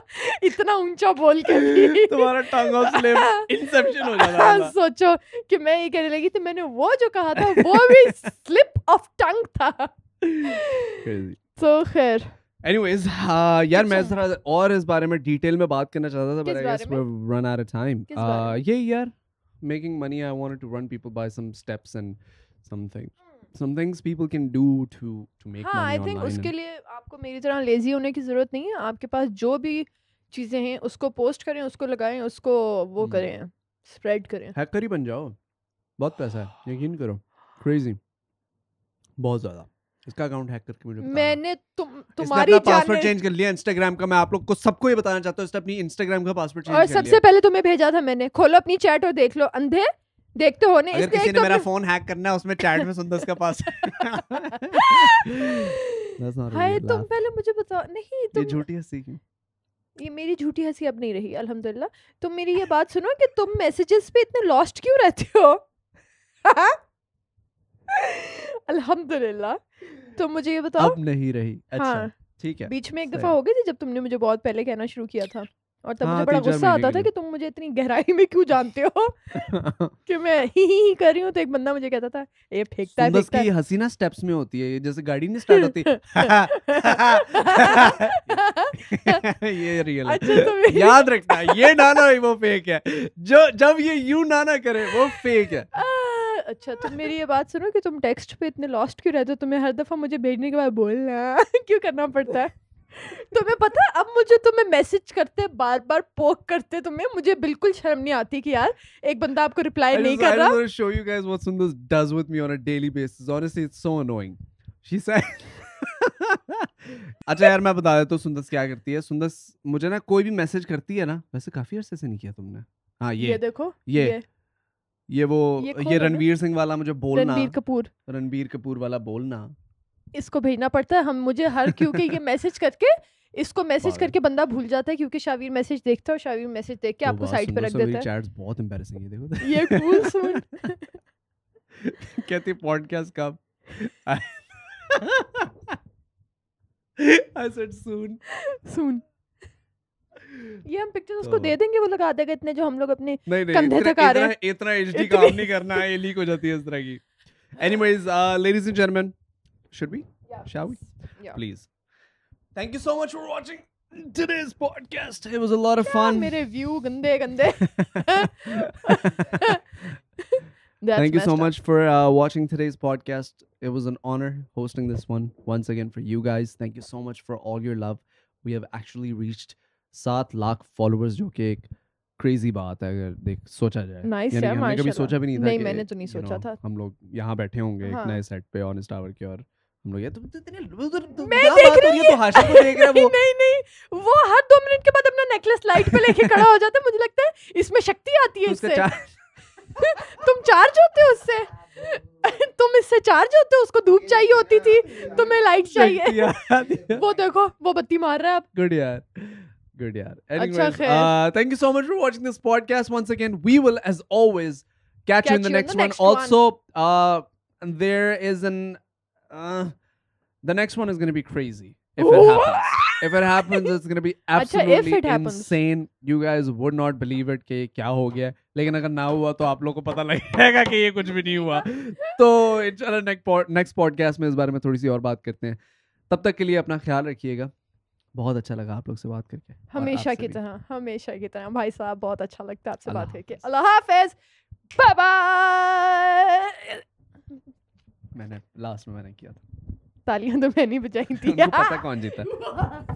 इतना ऊंचा बोल के भी तुम्हारा टंग ऑफ स्लिप इंसेप्शन हो जाता हाँ, सोचो कि मैं ये कहने लगी थी मैंने वो जो कहा था वो भी स्लिप ऑफ टंग था सो तो खैर एनीवेज uh, यार मैं जरा और इस बारे में डिटेल में बात करना चाहता था but I run out of time ये यार making money I wanted to run people by some steps and something some things people can do to to make हाँ, money I think उसके लिए आपको मेरी तरह लेजी होने की जरूरत नहीं है आपके पास जो भी चीजें हैं उसको पोस्ट करें उसको लगाएं उसको वो hmm. करें स्प्रेड करें हैकर ही बन जाओ बहुत पैसा है यकीन करो क्रेजी बहुत ज्यादा इसका अकाउंट हैक करके मुझे मैंने तुम तुम्हारी पासवर्ड चेंज कर लिया इंस्टाग्राम का मैं आप लोग को सबको ये बताना चाहता हूँ इसने अपनी इंस्टाग्राम का पासवर्ड चेंज और सबसे पहले तुम्हें भेजा था मैंने खोलो अपनी चैट और देख लो अंधे देखते होने अगर किसी ने तो मेरा फोन हैक करना है उसमें चैट में सुंदर का पास हाय तुम पहले मुझे बताओ नहीं तुम ये झूठी हंसी क्यों ये मेरी झूठी हंसी अब नहीं रही अल्हम्दुलिल्लाह तुम मेरी ये बात सुनो कि तुम मैसेजेस पे इतने लॉस्ट क्यों रहते हो <laughs> हाँ? अल्हम्दुलिल्लाह तो मुझे ये बताओ अब नहीं रही अच्छा हाँ ठीक है बीच में एक दफा हो गई थी जब तुमने मुझे बहुत पहले कहना शुरू किया था और तब हाँ, मुझे बड़ा गुस्सा आता था कि तुम मुझे इतनी गहराई में क्यों जानते हो <laughs> कि मैं ही ही ही कर रही हूँ तो एक बंदा मुझे कहता था ये फेंकता है फेंकता की हसीना स्टेप्स में होती है ये जैसे गाड़ी नहीं स्टार्ट होती <laughs> ये रियल है अच्छा, तो याद रखना ये नाना वो फेक है जो जब ये यू नाना करे वो फेक है <laughs> अच्छा तुम मेरी ये बात सुनो कि तुम टेक्स्ट पे इतने लॉस्ट क्यों रहते हो तुम्हें हर दफ़ा मुझे भेजने के बाद बोलना <laughs> क्यों करना पड़ता है तुम्हें पता है अब मुझे तुम्हें मैसेज करते बार बार पोक करते तुम्हें मुझे बिल्कुल शर्म नहीं आती कि यार एक बंदा आपको रिप्लाई नहीं कर रहा I show you guys what Sundar does with me on a daily basis honestly it's so annoying she said अच्छा यार मैं बता देता हूँ सुंदस क्या करती है सुंदस मुझे ना कोई भी मैसेज करती है ना वैसे काफी अरसे से नहीं किया तुमने हाँ ये ये देखो ये, ये ये वो ये, ये रणवीर सिंह वाला मुझे बोलना रणबीर कपूर रणबीर कपूर वाला बोलना इसको भेजना पड़ता है हम मुझे हर क्योंकि ये मैसेज <laughs> करके इसको मैसेज करके बंदा भूल जाता है क्योंकि शावीर मैसेज देखता है और शावीर मैसेज देख के तो आपको साइड पर रख देता है चैट्स बहुत एम्बैरेसिंग है देखो तो। ये कूल सुन <laughs> कहती पॉडकास्ट कब आई सेड सून सून ये हम पिक्चर उसको दे देंगे वो लगा देगा इतने जो हम लोग अपने कंधे तक आ रहे हैं इतना एचडी काम नहीं करना है ये लीक हो जाती है इस तरह की anyways ladies and gentleman should be shall we please thank you so much for watching for watching today's podcast it was a lot of fun mere view gande gande thank you so up. much for uh, watching today's podcast it was an honor hosting this one once again for you guys thank you so much for all your love we have actually reached सात lakh followers जो कि एक crazy बात है अगर देख सोचा जाए nice यानी है, हमने कभी सोचा भी नहीं था नहीं, मैंने तो नहीं you know, सोचा था हम लोग यहाँ बैठे होंगे हाँ. एक नए सेट पे ऑनेस्ट आवर के और हम लोग ये तो, तो इतने तेरे तो, तो मैं देख रही हूं तो हाशिम को देख रहा वो <laughs> नहीं नहीं वो हर 2 मिनट के बाद अपना नेकलेस लाइट पे लेके खड़ा हो जाता है मुझे लगता है इसमें शक्ति आती है इससे <laughs> तुम चार्ज होते हो उससे <laughs> तुम इससे चार्ज होते हो उसको धूप चाहिए होती थी तुम्हें लाइट चाहिए वो देखो वो बत्ती मार रहा है अब गुड यार Good, yeah. Anyways, uh, thank you so much for watching this podcast once again. We will, as always, catch, catch you in the, you next, in the next, one. one also, uh and there is an. Uh, the next one is going to be crazy if Ooh. it happens. if it happens, it's going to be absolutely Achha, insane. You guys would not believe it ke kya ho gaya lekin agar na hua to aap logo ko pata lagega लगेगा ye kuch bhi nahi hua to तो इंशाल्लाह next podcast mein is bare mein thodi si aur baat karte hain tab tak ke liye apna khayal rakhiyega बहुत अच्छा लगा आप लोग से बात करके हमेशा की तरह हमेशा की तरह भाई साहब बहुत अच्छा लगता है आपसे बात करके अल्लाह हाफिज बाय बाय मैंने लास्ट में मैंने किया था तालियां तो मैंने बजाई थी <laughs> पता कौन जीता <laughs>